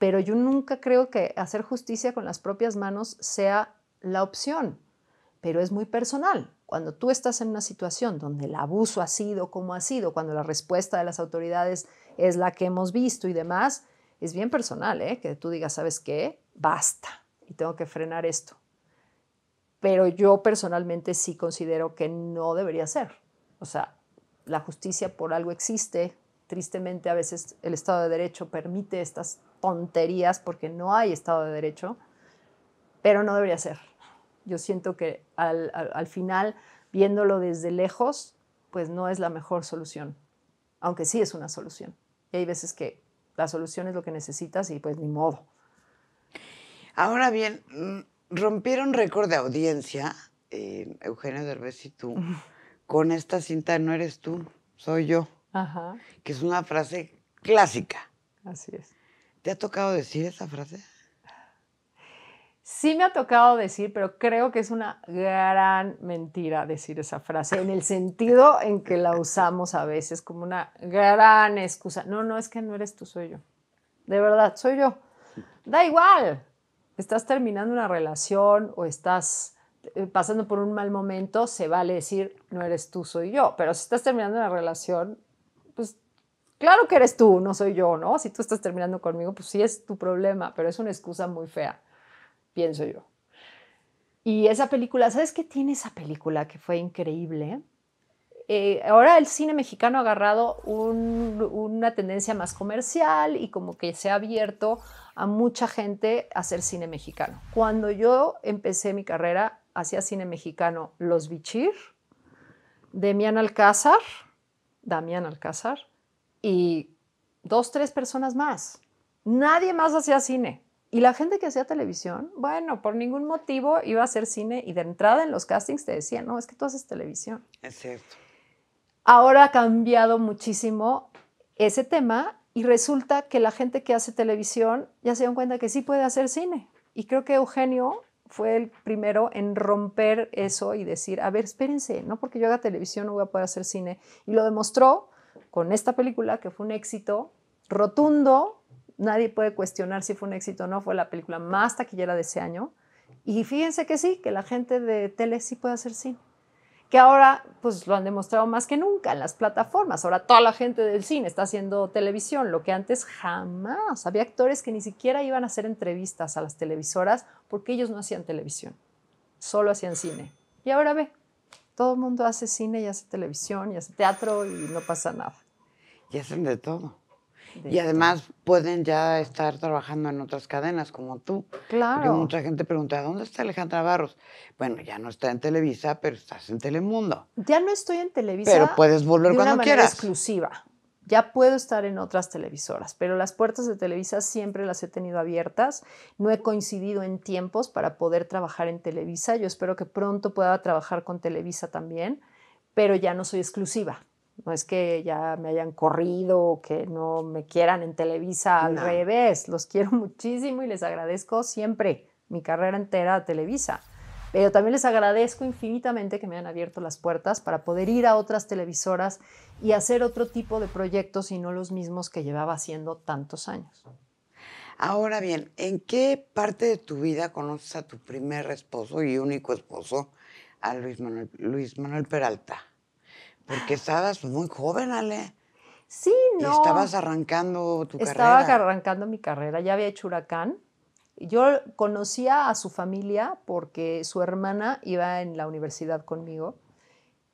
pero yo nunca creo que hacer justicia con las propias manos sea la opción, pero es muy personal. Cuando tú estás en una situación donde el abuso ha sido como ha sido, cuando la respuesta de las autoridades es la que hemos visto y demás, es bien personal, ¿eh? que tú digas, ¿sabes qué? Basta y tengo que frenar esto. Pero yo personalmente sí considero que no debería ser. O sea, la justicia por algo existe, tristemente a veces el Estado de Derecho permite estas tonterías porque no hay Estado de Derecho, pero no debería ser. Yo siento que al, final, viéndolo desde lejos, pues no es la mejor solución, aunque sí es una solución. Y hay veces que la solución es lo que necesitas y pues ni modo. Ahora bien, mm, rompieron récord de audiencia, eh, Eugenio Derbez y tú, con esta cinta No eres tú, soy yo. Ajá. que es una frase clásica. Así es. ¿Te ha tocado decir esa frase? Sí me ha tocado decir, pero creo que es una gran mentira decir esa frase, en el sentido en que la usamos a veces como una gran excusa. No, no, es que no eres tú, soy yo. De verdad, soy yo. Da igual, estás terminando una relación o estás eh, pasando por un mal momento, se vale decir, no eres tú, soy yo. Pero si estás terminando una relación, Claro que eres tú, no soy yo, ¿no? Si tú estás terminando conmigo, pues sí es tu problema, pero es una excusa muy fea, pienso yo. Y esa película, ¿sabes qué tiene esa película que fue increíble? Eh, ahora el cine mexicano ha agarrado una tendencia más comercial y como que se ha abierto a mucha gente a hacer cine mexicano. Cuando yo empecé mi carrera, hacía cine mexicano Los Bichir, Demian Alcázar, Damián Alcázar, y dos, tres personas más. Nadie más hacía cine. Y la gente que hacía televisión, bueno, por ningún motivo iba a hacer cine y de entrada en los castings te decían, no, es que tú haces televisión. Es Ahora ha cambiado muchísimo ese tema y resulta que la gente que hace televisión ya se dan cuenta que sí puede hacer cine. Y creo que Eugenio fue el primero en romper eso y decir, a ver, espérense, no porque yo haga televisión no voy a poder hacer cine. Y lo demostró con esta película que fue un éxito rotundo. Nadie puede cuestionar si fue un éxito o no. Fue la película más taquillera de ese año. Y fíjense que sí, que la gente de tele sí puede hacer cine. Que ahora pues lo han demostrado más que nunca en las plataformas. Ahora toda la gente del cine está haciendo televisión, lo que antes jamás. Había actores que ni siquiera iban a hacer entrevistas a las televisoras porque ellos no hacían televisión, solo hacían cine. Y ahora ve, todo el mundo hace cine y hace televisión y hace teatro y no pasa nada. Y hacen de todo. y además pueden ya estar trabajando en otras cadenas como tú. Claro. Porque mucha gente pregunta, ¿dónde está Alejandra Barros? Bueno, ya no está en Televisa, pero estás en Telemundo. Ya no estoy en Televisa. Pero puedes volver cuando una exclusiva. Ya puedo estar en otras televisoras, pero las puertas de Televisa siempre las he tenido abiertas. No he coincidido en tiempos para poder trabajar en Televisa. Yo espero que pronto pueda trabajar con Televisa también, pero ya no soy exclusiva. No es que ya me hayan corrido o que no me quieran en Televisa, al revés. Los quiero *laughs* muchísimo y les agradezco siempre mi carrera entera a Televisa. Pero también les agradezco infinitamente que me hayan abierto las puertas para poder ir a otras televisoras y hacer otro tipo de proyectos y no los mismos que llevaba haciendo tantos años. Ahora bien, ¿en qué parte de tu vida conoces a tu primer esposo y único esposo, a Luis Manuel, Peralta? Porque estabas muy joven, Ale. Sí, no. Y estabas arrancando tu carrera. Estaba arrancando mi carrera. Ya había hecho Huracán, yo conocía a su familia porque su hermana iba en la universidad conmigo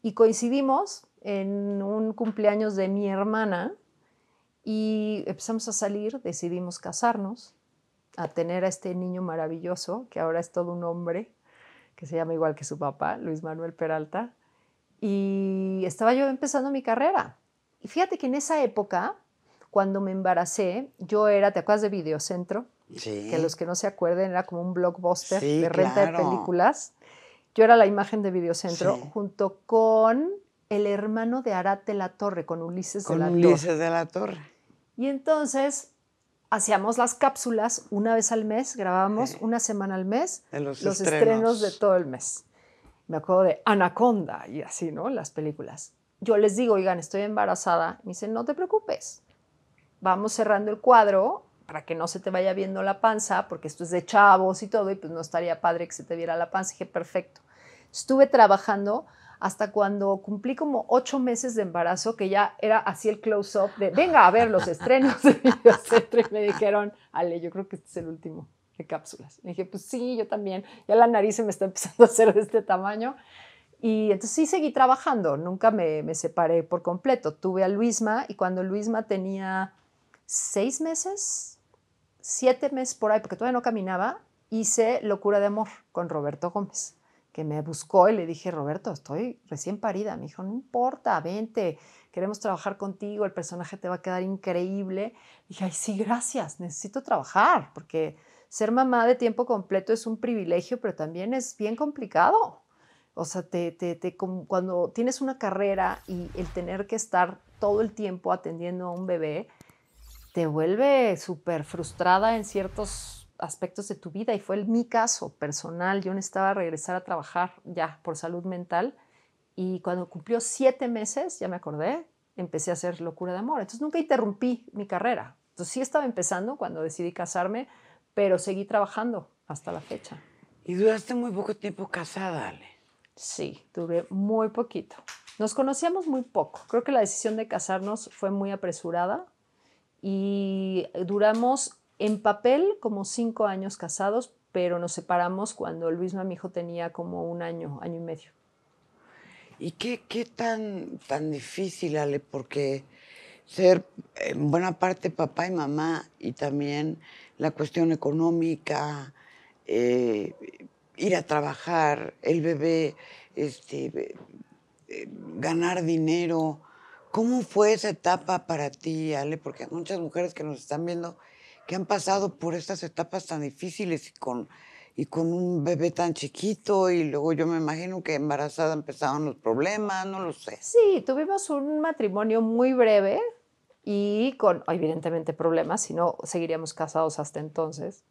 y coincidimos en un cumpleaños de mi hermana y empezamos a salir, decidimos casarnos, a tener a este niño maravilloso que ahora es todo un hombre, que se llama igual que su papá, Luis Manuel Peralta, y estaba yo empezando mi carrera. Y fíjate que en esa época, cuando me embaracé, yo era, ¿te acuerdas de Videocentro? Que los que no se acuerden era como un blockbuster de renta de películas. Yo era la imagen de Videocentro junto con el hermano de Arate la Torre, con Ulises de la Torre. Ulises de la Torre. Y entonces hacíamos las cápsulas una vez al mes, grabábamos una semana al mes los, estrenos. de todo el mes. Me acuerdo de Anaconda y así, ¿no? Las películas. Yo les digo, oigan, estoy embarazada. Me dicen, no te preocupes. Vamos cerrando el cuadro para que no se te vaya viendo la panza, porque esto es de chavos y todo, y pues no estaría padre que se te viera la panza. dije, perfecto. Estuve trabajando hasta cuando cumplí como ocho meses de embarazo, que ya era así el close-up de, venga a ver los estrenos de *laughs* y me dijeron, Ale, yo creo que este es el último de cápsulas. dije, pues sí, yo también, ya la nariz se me está *laughs* empezando a hacer de este tamaño. Y entonces sí seguí trabajando, nunca me, me separé por completo. Tuve a Luisma y cuando Luisma tenía seis meses, siete meses por ahí, porque todavía no caminaba, hice Locura de Amor con Roberto Gómez, que me buscó y le dije, Roberto, estoy recién parida. Me dijo, no importa, vente, queremos trabajar contigo, el personaje te va a quedar increíble. dije, ay, sí, gracias, necesito trabajar, porque ser mamá de tiempo completo es un privilegio, pero también es bien complicado. O sea, te, te, cuando tienes una carrera y el tener que estar todo el tiempo atendiendo a un bebé, te vuelve súper frustrada en ciertos aspectos de tu vida y fue el, mi caso personal. Yo necesitaba regresar a trabajar ya por salud mental y cuando cumplió siete meses, ya me acordé, empecé a hacer locura de amor. Entonces nunca interrumpí mi carrera. Entonces sí estaba empezando cuando decidí casarme, pero seguí trabajando hasta la fecha. Y duraste muy poco tiempo casada, Ale. Sí, duré muy poquito. Nos conocíamos muy poco. Creo que la decisión de casarnos fue muy apresurada y eh, duramos en papel como cinco años casados, pero nos separamos cuando Luis hijo tenía como un año, año y medio. ¿Y qué, qué tan, tan difícil, Ale? Porque ser eh, en buena parte papá y mamá y también la cuestión económica, eh, ir a trabajar, el bebé, este, ganar dinero, ¿Cómo fue esa etapa para ti, Ale? Porque hay muchas mujeres que nos están viendo que han pasado por estas etapas tan difíciles y con, y con un bebé tan chiquito y luego yo me imagino que embarazada empezaron los problemas, no lo sé. Sí, tuvimos un matrimonio muy breve y con evidentemente problemas, si no seguiríamos casados hasta entonces.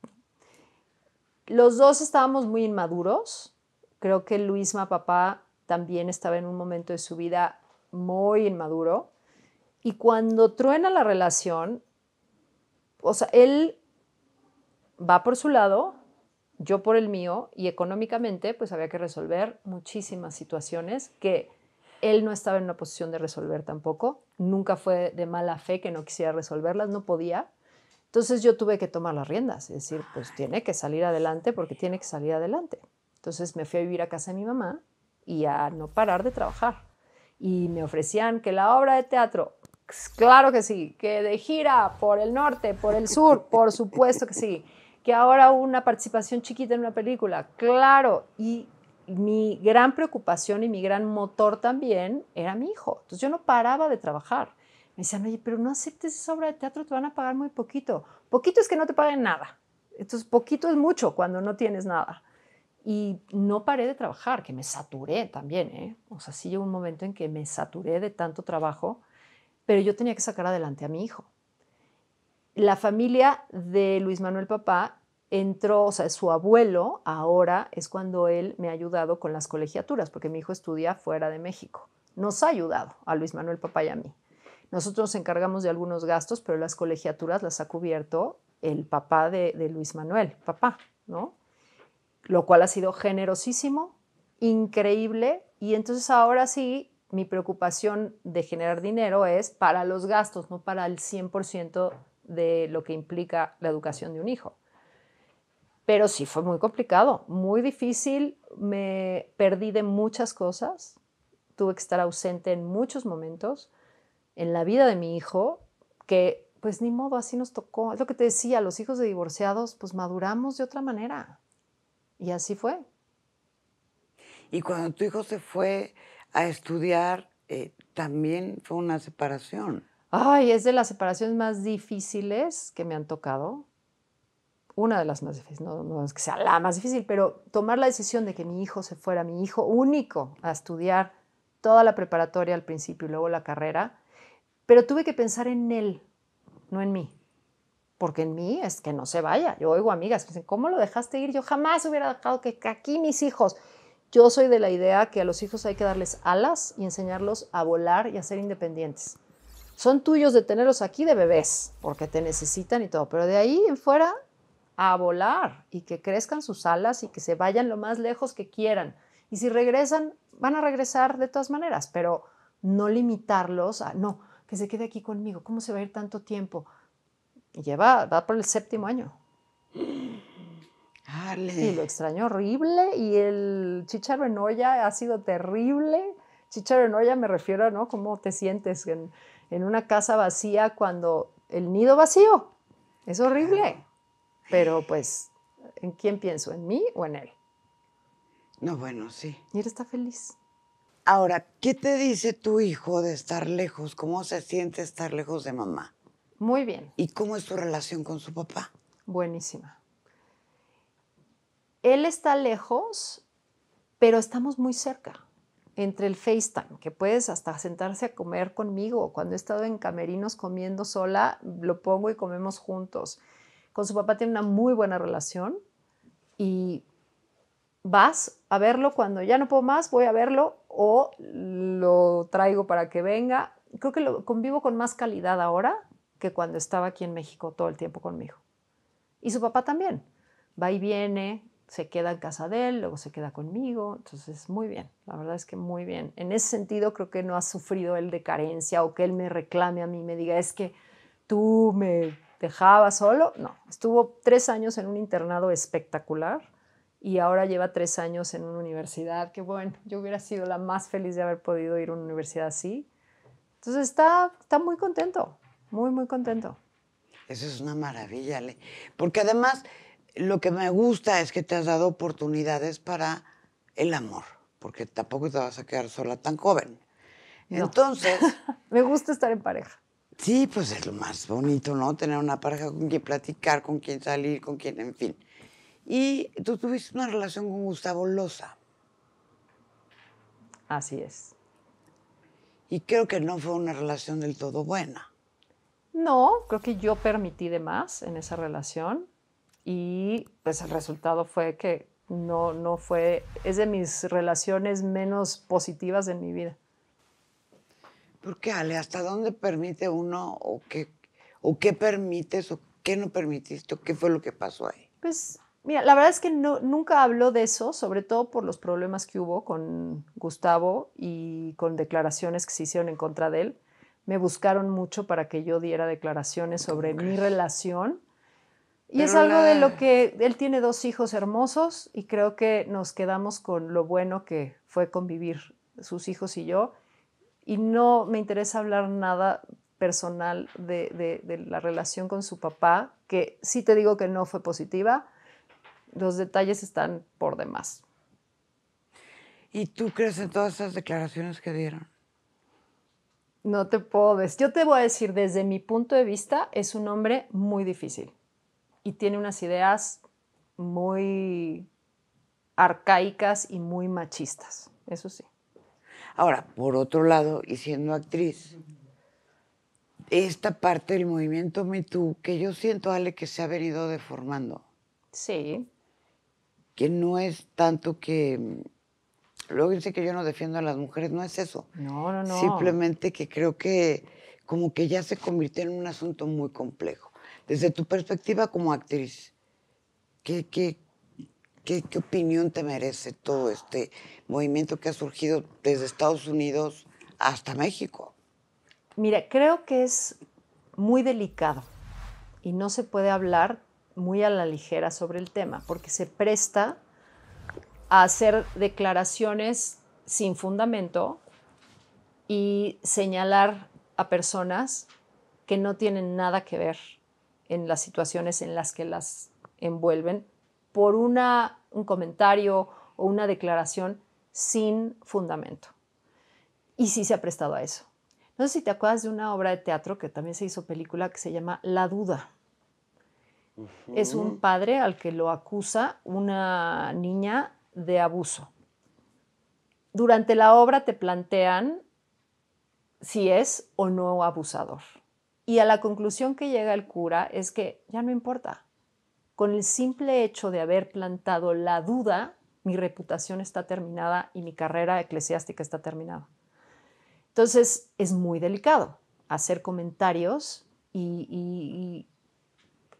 Los dos estábamos muy inmaduros. Creo que Luisma, papá, también estaba en un momento de su vida muy inmaduro. Y cuando truena la relación, o sea, él va por su lado, yo por el mío, y económicamente pues había que resolver muchísimas situaciones que él no estaba en una posición de resolver tampoco, nunca fue de mala fe que no quisiera resolverlas, no podía. Entonces yo tuve que tomar las riendas, es decir, pues tiene que salir adelante porque tiene que salir adelante. Entonces me fui a vivir a casa de mi mamá y a no parar de trabajar y me ofrecían que la obra de teatro, pues, claro que sí, que de gira por el norte, por el sur, *laughs* por supuesto que sí, que ahora una participación chiquita en una película, claro, y mi gran preocupación y mi gran motor también era mi hijo, entonces yo no paraba de trabajar. Me decían, oye, pero no aceptes esa obra de teatro, te van a pagar muy poquito. Poquito es que no te paguen nada. Entonces, poquito es mucho cuando no tienes nada. Y no paré de trabajar, que me saturé también, ¿eh? O sea, sí llegó un momento en que me saturé de tanto trabajo, pero yo tenía que sacar adelante a mi hijo. La familia de Luis Manuel Papá entró, o sea, su abuelo ahora es cuando él me ha ayudado con las colegiaturas, porque mi hijo estudia fuera de México. Nos ha ayudado a Luis Manuel Papá y a mí. Nosotros nos encargamos de algunos gastos, pero las colegiaturas las ha cubierto el papá de, de Luis Manuel, papá, ¿no? lo cual ha sido generosísimo, increíble, y entonces ahora sí, mi preocupación de generar dinero es para los gastos, no para el 100% de lo que implica la educación de un hijo. Pero sí fue muy complicado, muy difícil, me perdí de muchas cosas, tuve que estar ausente en muchos momentos en la vida de mi hijo, que pues ni modo, así nos tocó. Es lo que te decía, los hijos de divorciados pues maduramos de otra manera. Y así fue. Y cuando tu hijo se fue a estudiar, eh, también fue una separación. Ay, es de las separaciones más difíciles que me han tocado. Una de las más difíciles, no es que sea la más difícil, pero tomar la decisión de que mi hijo se fuera, mi hijo único, a estudiar toda la preparatoria al principio y luego la carrera, pero tuve que pensar en él, no en mí porque en mí es que no se vaya. Yo oigo amigas que dicen, ¿cómo lo dejaste ir? Yo jamás hubiera dejado que, aquí mis hijos. Yo soy de la idea que a los hijos hay que darles alas y enseñarlos a volar y a ser independientes. Son tuyos de tenerlos aquí de bebés, porque te necesitan y todo, pero de ahí en fuera a volar y que crezcan sus alas y que se vayan lo más lejos que quieran. Y si regresan, van a regresar de todas maneras, pero no limitarlos a, no, que se quede aquí conmigo, ¿cómo se va a ir tanto tiempo? Y lleva, va por el séptimo año. Y lo extraño horrible. Y el Chicharo en olla ha sido terrible. Chicharo en olla me refiero a ¿no? cómo te sientes en, una casa vacía cuando el nido vacío. Es horrible. Pero pues, ¿en quién pienso? ¿En mí o en él? No, bueno, sí. Y él está feliz. Ahora, ¿qué te dice tu hijo de estar lejos? ¿Cómo se siente estar lejos de mamá? Muy bien. ¿Y cómo es tu relación con su papá? Buenísima. Él está lejos, pero estamos muy cerca. Entre el FaceTime, que puedes hasta sentarse a comer conmigo. Cuando he estado en camerinos comiendo sola, lo pongo y comemos juntos. Con su papá tiene una muy buena relación y vas a verlo cuando ya no puedo más, voy a verlo o lo traigo para que venga. Creo que lo convivo con más calidad ahora cuando estaba aquí en México todo el tiempo conmigo. Y su papá también. Va y viene, se queda en casa de él, luego se queda conmigo. Entonces, muy bien, la verdad es que muy bien. En ese sentido, creo que no ha sufrido él de carencia o que él me reclame a mí, me diga, es que tú me dejabas solo. No, estuvo tres años en un internado espectacular y ahora lleva tres años en una universidad que, bueno, yo hubiera sido la más feliz de haber podido ir a una universidad así. Entonces, está, está muy contento. Muy, muy contento. Eso es una maravilla, Le. Porque además, lo que me gusta es que te has dado oportunidades para el amor, porque tampoco te vas a quedar sola tan joven. Entonces. *laughs* me gusta estar en pareja. Sí, pues es lo más bonito, ¿no? Tener una pareja con quien platicar, con quien salir, con quien, en fin. Y tú tuviste una relación con Gustavo Loza. Así es. Y creo que no fue una relación del todo buena. No, creo que yo permití de más en esa relación y pues el resultado fue que no, no fue, es de mis relaciones menos positivas en mi vida. ¿Por qué, Ale? ¿Hasta dónde permite uno o qué, o qué permites o qué no permitiste o qué fue lo que pasó ahí? Pues mira, la verdad es que no, nunca hablo de eso, sobre todo por los problemas que hubo con Gustavo y con declaraciones que se hicieron en contra de él me buscaron mucho para que yo diera declaraciones sobre mi relación. Y es algo de lo que él tiene dos hijos hermosos y creo que nos quedamos con lo bueno que fue convivir sus hijos y yo. Y no me interesa hablar nada personal de, de la relación con su papá, que sí te digo que no fue positiva. Los detalles están por demás. ¿Y tú crees en todas esas declaraciones que dieron? No te puedo decir. Yo te voy a decir, desde mi punto de vista, es un hombre muy difícil y tiene unas ideas muy arcaicas y muy machistas, eso sí. Ahora, por otro lado, y siendo actriz, esta parte del movimiento Me Too, que yo siento, Ale, que se ha venido deformando. Sí. Que no es tanto que Luego dice que yo no defiendo a las mujeres, no es eso. No, no, no. Simplemente que creo que como que ya se convirtió en un asunto muy complejo. Desde tu perspectiva como actriz, ¿qué, qué, qué, qué opinión te merece todo este movimiento que ha surgido desde Estados Unidos hasta México? Mira, creo que es muy delicado y no se puede hablar muy a la ligera sobre el tema, porque se presta a hacer declaraciones sin fundamento y señalar a personas que no tienen nada que ver en las situaciones en las que las envuelven por una, un comentario o una declaración sin fundamento. Y sí se ha prestado a eso. No sé si te acuerdas de una obra de teatro que también se hizo película que se llama La Duda. Es un padre al que lo acusa una niña de abuso. Durante la obra te plantean si es o no abusador. Y a la conclusión que llega el cura es que ya no importa. Con el simple hecho de haber plantado la duda, mi reputación está terminada y mi carrera eclesiástica está terminada. Entonces es muy delicado hacer comentarios y, y,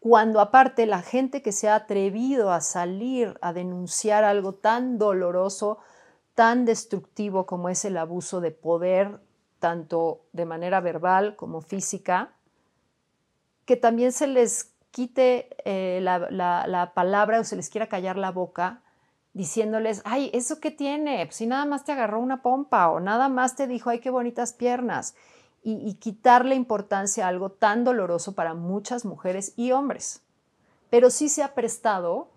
cuando aparte la gente que se ha atrevido a salir a denunciar algo tan doloroso, tan destructivo como es el abuso de poder, tanto de manera verbal como física, que también se les quite eh, la, palabra o se les quiera callar la boca diciéndoles, ay, ¿eso qué tiene? Pues si nada más te agarró una pompa o nada más te dijo, ay, qué bonitas piernas y, quitarle importancia a algo tan doloroso para muchas mujeres y hombres. Pero sí se ha prestado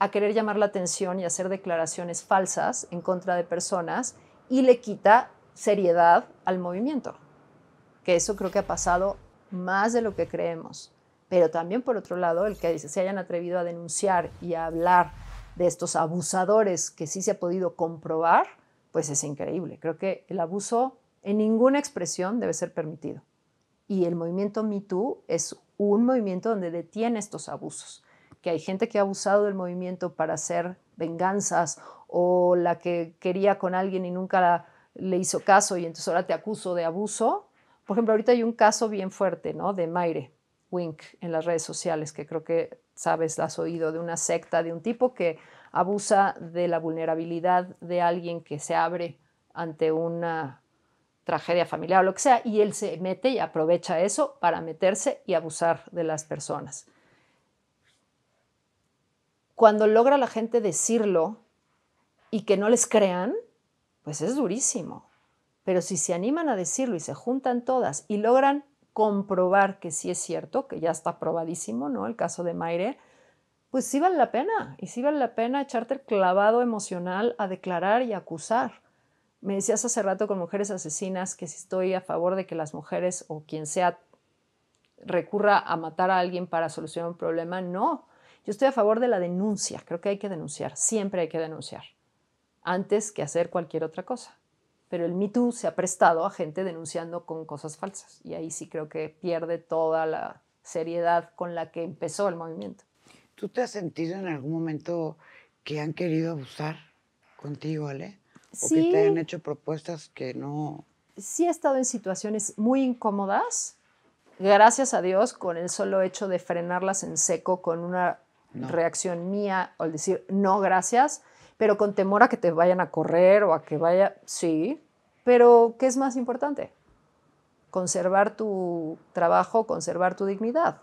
a querer llamar la atención y hacer declaraciones falsas en contra de personas y le quita seriedad al movimiento, que eso creo que ha pasado más de lo que creemos. Pero también, por otro lado, el que se hayan atrevido a denunciar y a hablar de estos abusadores que sí se ha podido comprobar, pues es increíble. Creo que el abuso en ninguna expresión debe ser permitido. Y el movimiento MeToo es un movimiento donde detiene estos abusos, que hay gente que ha abusado del movimiento para hacer venganzas o la que quería con alguien y nunca le hizo caso y entonces ahora te acuso de abuso. Por ejemplo, ahorita hay un caso bien fuerte, ¿no? De Maire Wink en las redes sociales, que creo que sabes, has oído, de una secta, de un tipo que abusa de la vulnerabilidad de alguien que se abre ante una tragedia familiar o lo que sea, y él se mete y aprovecha eso para meterse y abusar de las personas. Cuando logra la gente decirlo y que no les crean, pues es durísimo. Pero si se animan a decirlo y se juntan todas y logran comprobar que sí es cierto, que ya está probadísimo, ¿no? El caso de Maire, pues sí vale la pena, y sí vale la pena echarte el clavado emocional a declarar y acusar me decías hace rato con mujeres asesinas que si estoy a favor de que las mujeres o quien sea recurra a matar a alguien para solucionar un problema, no. Yo estoy a favor de la denuncia, creo que hay que denunciar, siempre hay que denunciar, antes que hacer cualquier otra cosa. Pero el mito se ha prestado a gente denunciando con cosas falsas y ahí sí creo que pierde toda la seriedad con la que empezó el movimiento. ¿Tú te has sentido en algún momento que han querido abusar contigo, Ale? que te han hecho propuestas que no... Sí he estado en situaciones muy incómodas, gracias a Dios, con el solo hecho de frenarlas en seco con una reacción mía, al decir no, gracias, pero con temor a que te vayan a correr o a que vaya, sí, pero ¿qué es más importante? Conservar tu trabajo, conservar tu dignidad.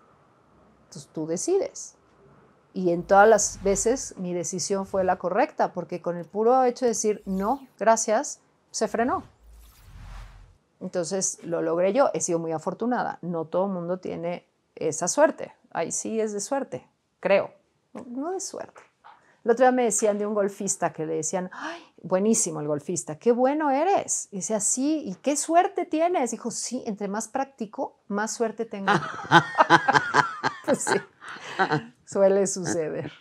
Entonces tú decides. Y en todas las veces mi decisión fue la correcta, porque con el puro hecho de decir no, gracias, se frenó. Entonces lo logré yo, he sido muy afortunada. No todo el mundo tiene esa suerte. Ahí sí es de suerte, creo. No de suerte. El otro día me decían de un golfista que le decían, ay, buenísimo el golfista, qué bueno eres. Y así ¿y qué suerte tienes? Dijo, sí, entre más práctico, más suerte tengo. *laughs* *laughs* pues sí. Suele ah. suceder.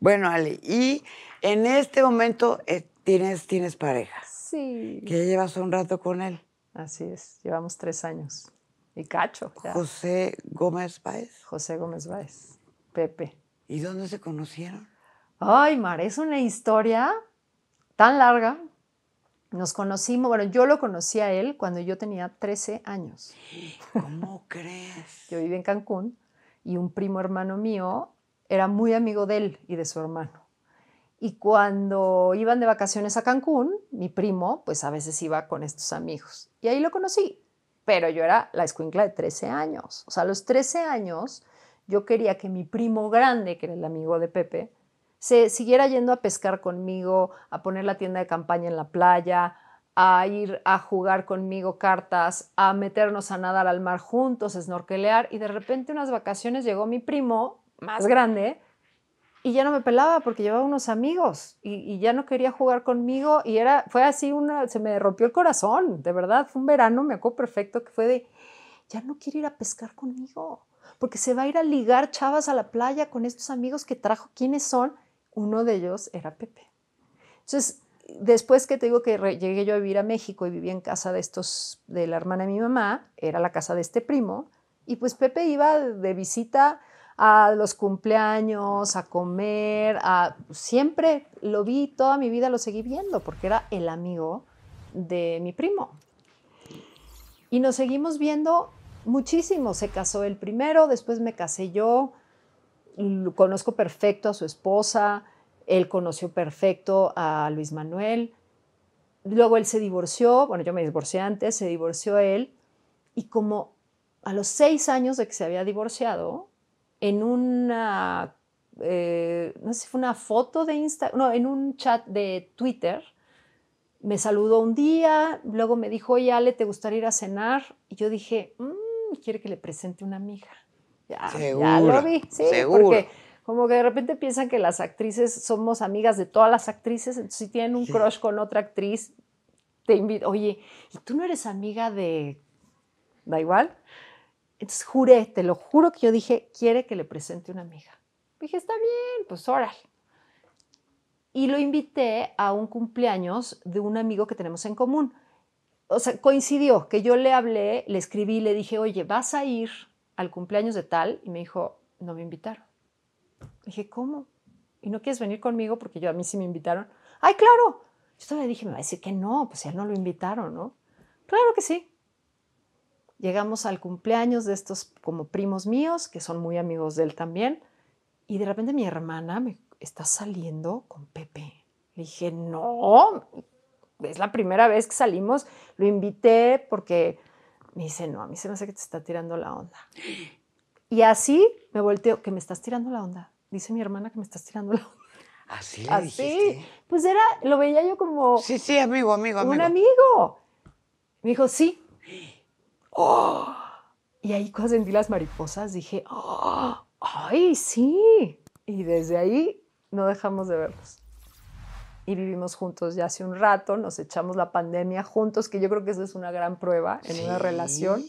Bueno, Ale, y en este momento eh, tienes, tienes pareja. Sí. Que llevas un rato con él. Así es, llevamos tres años. Y cacho. José Gómez Báez. José Gómez Báez, Pepe. ¿Y dónde se conocieron? Ay, Mar, es una historia tan larga. Nos conocimos, bueno, yo lo conocí a él cuando yo tenía 13 años. *gasps* ¿Cómo crees? Yo viví en Cancún y un primo hermano mío era muy amigo de él y de su hermano. Y cuando iban de vacaciones a Cancún, mi primo, pues a veces iba con estos amigos. Y ahí lo conocí, pero yo era la escuincla de 13 años. O sea, a los 13 años yo quería que mi primo grande, que era el amigo de Pepe, se siguiera yendo a pescar conmigo, a poner la tienda de campaña en la playa, a ir a jugar conmigo cartas, a meternos a nadar al mar juntos, a snorkelear. Y de repente unas vacaciones llegó mi primo más grande, y ya no me pelaba porque llevaba unos amigos y, ya no quería jugar conmigo y era, fue así una, se me rompió el corazón, de verdad, fue un verano, me acuerdo perfecto, que fue de, ya no quiere ir a pescar conmigo, porque se va a ir a ligar chavas a la playa con estos amigos que trajo, ¿quiénes son? Uno de ellos era Pepe. Entonces, después que te digo que llegué yo a vivir a México y vivía en casa de estos, de la hermana de mi mamá, era la casa de este primo, y pues Pepe iba de visita a los cumpleaños, a comer, a... siempre lo vi, toda mi vida lo seguí viendo porque era el amigo de mi primo. Y nos seguimos viendo muchísimo. Se casó el primero, después me casé yo, conozco perfecto a su esposa, él conoció perfecto a Luis Manuel. Luego él se divorció, bueno, yo me divorcié antes, se divorció él y como a los seis años de que se había divorciado, en una, eh, no sé si fue una foto de Instagram, no, en un chat de Twitter, me saludó un día, luego me dijo, oye Ale, ¿te gustaría ir a cenar? Y yo dije, mmm, quiere que le presente una amiga. Ya, lo vi, sí, seguro. porque como que de repente piensan que las actrices somos amigas de todas las actrices, entonces si tienen un crush con otra actriz, te invito, oye, ¿y tú no eres amiga de... da igual? Entonces juré, te lo juro que yo dije, quiere que le presente una amiga. Dije, está bien, pues órale. Y lo invité a un cumpleaños de un amigo que tenemos en común. O sea, coincidió que yo le hablé, le escribí, le dije, oye, ¿vas a ir al cumpleaños de tal? Y me dijo, no me invitaron. Dije, ¿cómo? ¿Y no quieres venir conmigo? Porque yo a mí sí me invitaron. ¡Ay, claro! Yo todavía dije, me va a decir que no, pues ya no lo invitaron, ¿no? Claro que sí llegamos al cumpleaños de estos como primos míos, que son muy amigos de él también, y de repente mi hermana me está saliendo con Pepe. Le dije, no, es la primera vez que salimos, lo invité porque me dice, no, a mí se me hace que te está tirando la onda. Y así me volteo, que me estás tirando la onda. Dice mi hermana que me estás tirando la onda. Así le dijiste? pues era, lo veía yo como... Sí, sí, amigo, amigo, amigo. Un amigo. Me dijo, sí. Y ahí cuando sentí las mariposas dije, ¡ay, sí! Y desde ahí no dejamos de verlos. Y vivimos juntos ya hace un rato, nos echamos la pandemia juntos, que yo creo que eso es una gran prueba en una relación.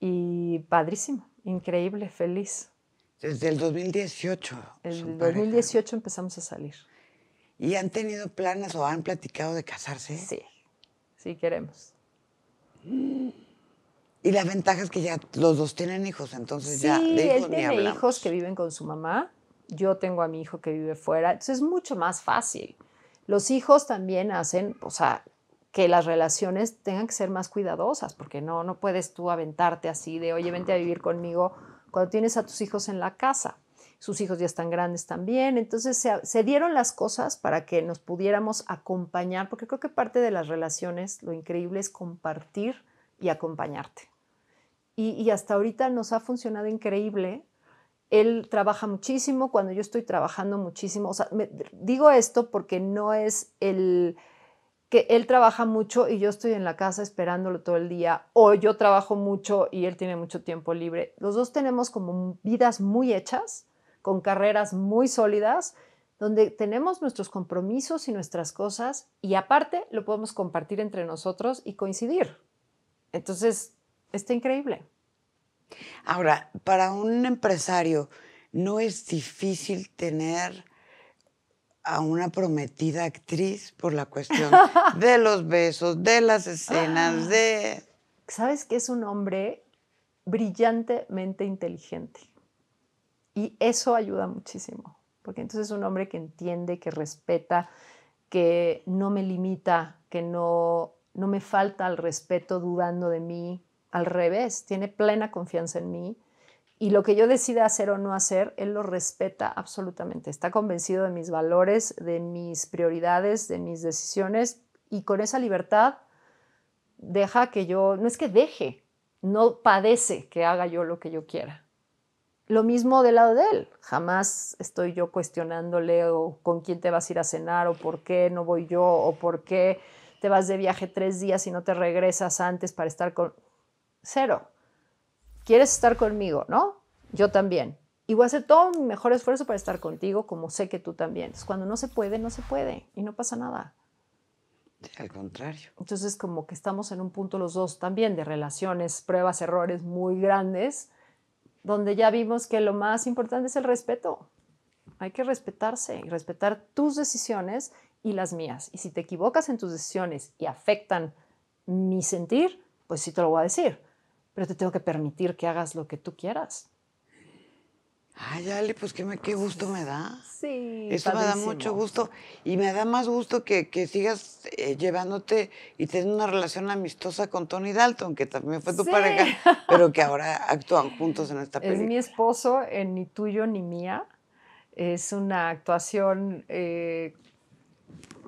Y padrísimo, increíble, feliz. Desde el 2018. el 2018 empezamos a salir. ¿Y han tenido planes o han platicado de casarse? Sí, sí queremos. Mm. Y la ventaja es que ya los dos tienen hijos, entonces ya de hijos él tiene hijos que viven con su mamá, yo tengo a mi hijo que vive fuera, entonces es mucho más fácil. Los hijos también hacen, o sea, que las relaciones tengan que ser más cuidadosas, porque no, no puedes tú aventarte así de, oye, vente a vivir conmigo cuando tienes a tus hijos en la casa. Sus hijos ya están grandes también, entonces se dieron las cosas para que nos pudiéramos acompañar, porque creo que parte de las relaciones, lo increíble es compartir y acompañarte y, hasta ahorita nos ha funcionado increíble. Él trabaja muchísimo cuando yo estoy trabajando muchísimo. digo esto porque no es el que él trabaja mucho y yo estoy en la casa esperándolo todo el día, o yo trabajo mucho y él tiene mucho tiempo libre. Los dos tenemos como vidas muy hechas, con carreras muy sólidas, donde tenemos nuestros compromisos y nuestras cosas y aparte lo podemos compartir entre nosotros y coincidir. Entonces, Está increíble. Ahora, para un empresario, ¿no es difícil tener a una prometida actriz por la cuestión *laughs* de los besos, de las escenas, ah. de... Sabes que es un hombre brillantemente inteligente. Y eso ayuda muchísimo, porque entonces es un hombre que entiende, que respeta, que no me limita, que no, no me falta al respeto dudando de mí, al revés, tiene plena confianza en mí y lo que yo decida hacer o no hacer, él lo respeta absolutamente. Está convencido de mis valores, de mis prioridades, de mis decisiones y con esa libertad deja que yo, no es que deje, no padece que haga yo lo que yo quiera. Lo mismo del lado de él. Jamás estoy yo cuestionándole o con quién te vas a ir a cenar o por qué no voy yo o por qué te vas de viaje tres días y no te regresas antes para estar con cero. ¿Quieres estar conmigo? ¿No? Yo también. Y voy a hacer todo mi mejor esfuerzo para estar contigo, como sé que tú también. Entonces, cuando no se puede, no se puede y no pasa nada. Al contrario. Entonces, como que estamos en un punto los dos también de relaciones, pruebas, errores muy grandes, donde ya vimos que lo más importante es el respeto. Hay que respetarse y respetar tus decisiones y las mías. Y si te equivocas en tus decisiones y afectan mi sentir, pues sí te lo voy a decir pero te tengo que permitir que hagas lo que tú quieras. Ay, Ale, pues qué, gusto me da. Sí. Eso me da mucho gusto. Y me da más gusto que, sigas eh, llevándote y teniendo una relación amistosa con Tony Dalton, que también fue tu pareja, *laughs* pero que ahora actúan juntos en esta película. Es mi esposo en eh, Ni Tuyo Ni Mía. Es una actuación eh,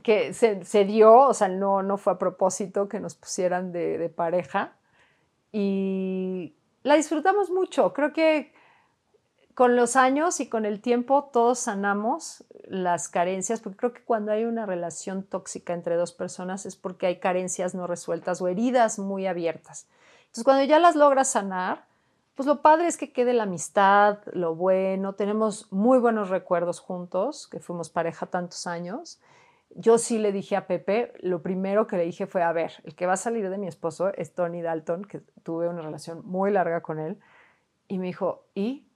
que se, dio, o sea, no, no fue a propósito que nos pusieran de pareja y la disfrutamos mucho. Creo que con los años y con el tiempo todos sanamos las carencias, porque creo que cuando hay una relación tóxica entre dos personas es porque hay carencias no resueltas o heridas muy abiertas. Entonces, cuando ya las logras sanar, pues lo padre es que quede la amistad, lo bueno, tenemos muy buenos recuerdos juntos, que fuimos pareja tantos años, yo sí le dije a Pepe, lo primero que le dije fue, a ver, el que va a salir de mi esposo es Tony Dalton, que tuve una relación muy larga con él, y me dijo, ¿y?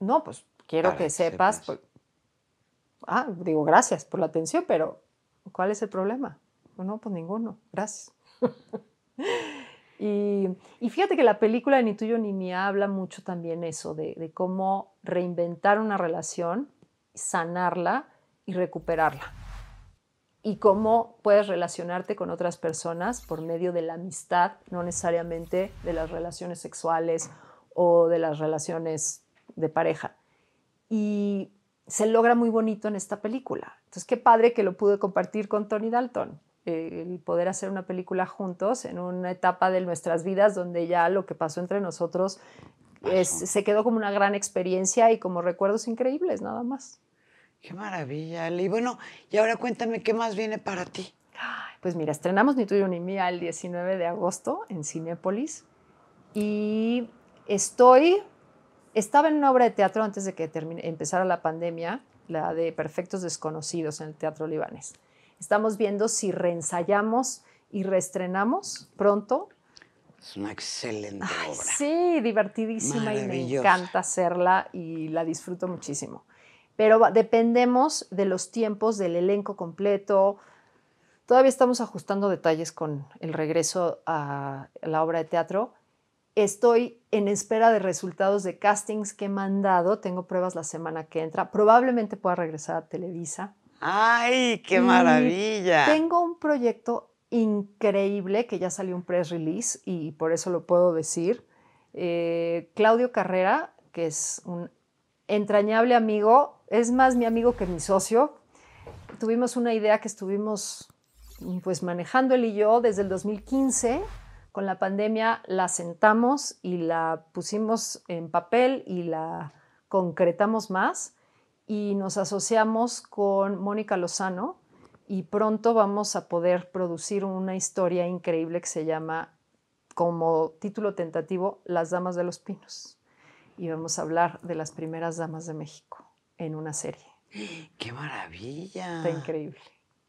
No, pues quiero que, sepas, ah, digo, gracias por la atención, pero ¿cuál es el problema? Pues, no, pues ninguno, gracias. *laughs* y, fíjate que la película Ni tuyo ni mía habla mucho también eso, de cómo reinventar una relación, sanarla y recuperarla y cómo puedes relacionarte con otras personas por medio de la amistad, no necesariamente de las relaciones sexuales o de las relaciones de pareja. Y se logra muy bonito en esta película. Entonces, qué padre que lo pude compartir con Tony Dalton, eh, el poder hacer una película juntos en una etapa de nuestras vidas donde ya lo que pasó entre nosotros se quedó como una gran experiencia y como recuerdos increíbles, nada más. Qué maravilla, Y Bueno, y ahora cuéntame qué más viene para ti. Pues mira, estrenamos Ni tuyo ni mía el 19 de agosto en Cinépolis y estoy, estaba en una obra de teatro antes de que empezara la pandemia, la de Perfectos Desconocidos en el Teatro Libanés. Estamos viendo si reensayamos y reestrenamos pronto. Es una excelente obra. Sí, divertidísima y me encanta hacerla y la disfruto muchísimo pero dependemos de los tiempos del elenco completo. Todavía estamos ajustando detalles con el regreso a la obra de teatro. Estoy en espera de resultados de castings que he mandado. Tengo pruebas la semana que entra. Probablemente pueda regresar a Televisa. ¡Ay, qué maravilla! tengo un proyecto increíble que ya salió un press release y por eso lo puedo decir. Eh, Claudio Carrera, que es un entrañable amigo, es más mi amigo que mi socio. Tuvimos una idea que estuvimos pues manejando él y yo desde el 2015. Con la pandemia la sentamos y la pusimos en papel y la concretamos más y nos asociamos con Mónica Lozano y pronto vamos a poder producir una historia increíble que se llama como título tentativo Las Damas de los Pinos y vamos a hablar de las primeras damas de México en una serie. ¡Qué maravilla! Está increíble.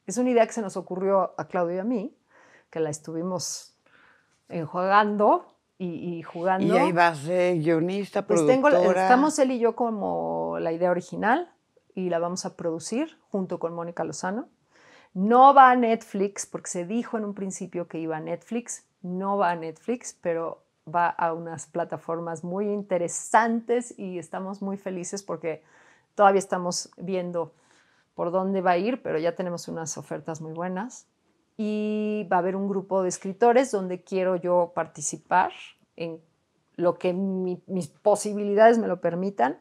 Es una idea que se nos ocurrió a Claudio y a mí, que la estuvimos enjuagando y, y jugando. Y ahí vas de eh, guionista, pues Tengo, estamos él y yo como la idea original y la vamos a producir junto con Mónica Lozano. No va a Netflix, porque se dijo en un principio que iba a Netflix, no va a Netflix, pero va a unas plataformas muy interesantes y estamos muy felices porque todavía estamos viendo por dónde va a ir, pero ya tenemos unas ofertas muy buenas. Y va a haber un grupo de escritores donde quiero yo participar en lo que mis posibilidades me lo permitan.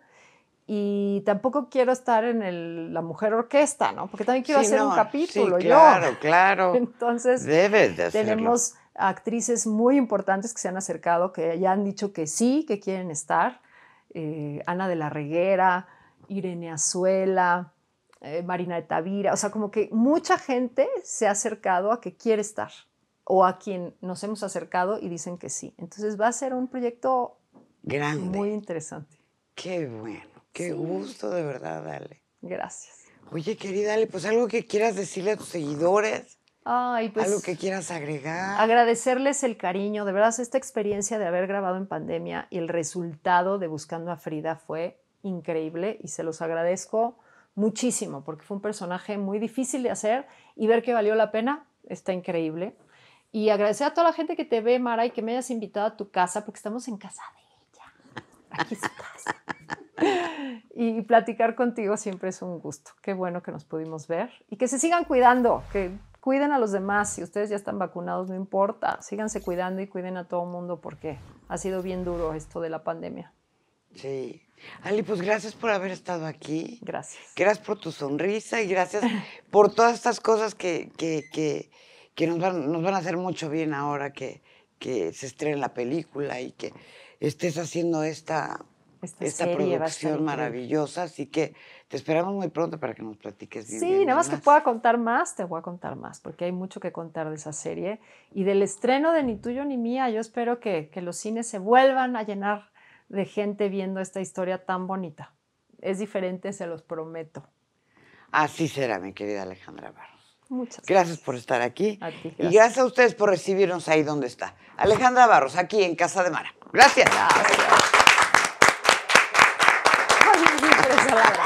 Y tampoco quiero estar en la mujer orquesta, ¿no? Porque también quiero hacer un capítulo claro, Claro, *laughs* Entonces, Debes de hacerlo actrices muy importantes que se han acercado, que ya han dicho que sí, que quieren estar. Eh, Ana de la Reguera, Irene Azuela, eh, Marina de Tavira, o sea, como que mucha gente se ha acercado a que quiere estar o a quien nos hemos acercado y dicen que sí. Entonces va a ser un proyecto grande. Muy interesante. Qué bueno, qué gusto de verdad, dale, Gracias. Oye, querida Dale, pues algo que quieras decirle a tus seguidores Ay, pues, Algo que quieras agregar. Agradecerles el cariño. De verdad, esta experiencia de haber grabado en pandemia y el resultado de Buscando a Frida fue increíble y se los agradezco muchísimo porque fue un personaje muy difícil de hacer y ver que valió la pena está increíble. Y agradecer a toda la gente que te ve, Mara, y que me hayas invitado a tu casa porque estamos en casa de ella. Aquí es y platicar contigo siempre es un gusto. Qué bueno que nos pudimos ver y que se sigan cuidando, que cuiden a los demás. Si ustedes ya están vacunados, no importa. Síganse cuidando y cuiden a todo el mundo porque ha sido bien duro esto de la pandemia. Sí. Ali, pues gracias por haber estado aquí. Gracias. Gracias por tu sonrisa y gracias por todas estas cosas que, nos, van, a hacer mucho bien ahora que, que se estrene la película y que estés haciendo esta esta, esta producción maravillosa. Así que te esperamos muy pronto para que nos platiques bien. Sí, nada más, que pueda contar más, te voy a contar más, porque hay mucho que contar de esa serie. Y del estreno de Ni Tuyo ni Mía, yo espero que, que los cines se vuelvan a llenar de gente viendo esta historia tan bonita. Es diferente, se los prometo. Así será, mi querida Alejandra Barros. Muchas gracias. Gracias por estar aquí. Y gracias a ustedes por recibirnos ahí donde está. Alejandra Barros, aquí en Casa de Mara. Gracias. gracias. hilarious.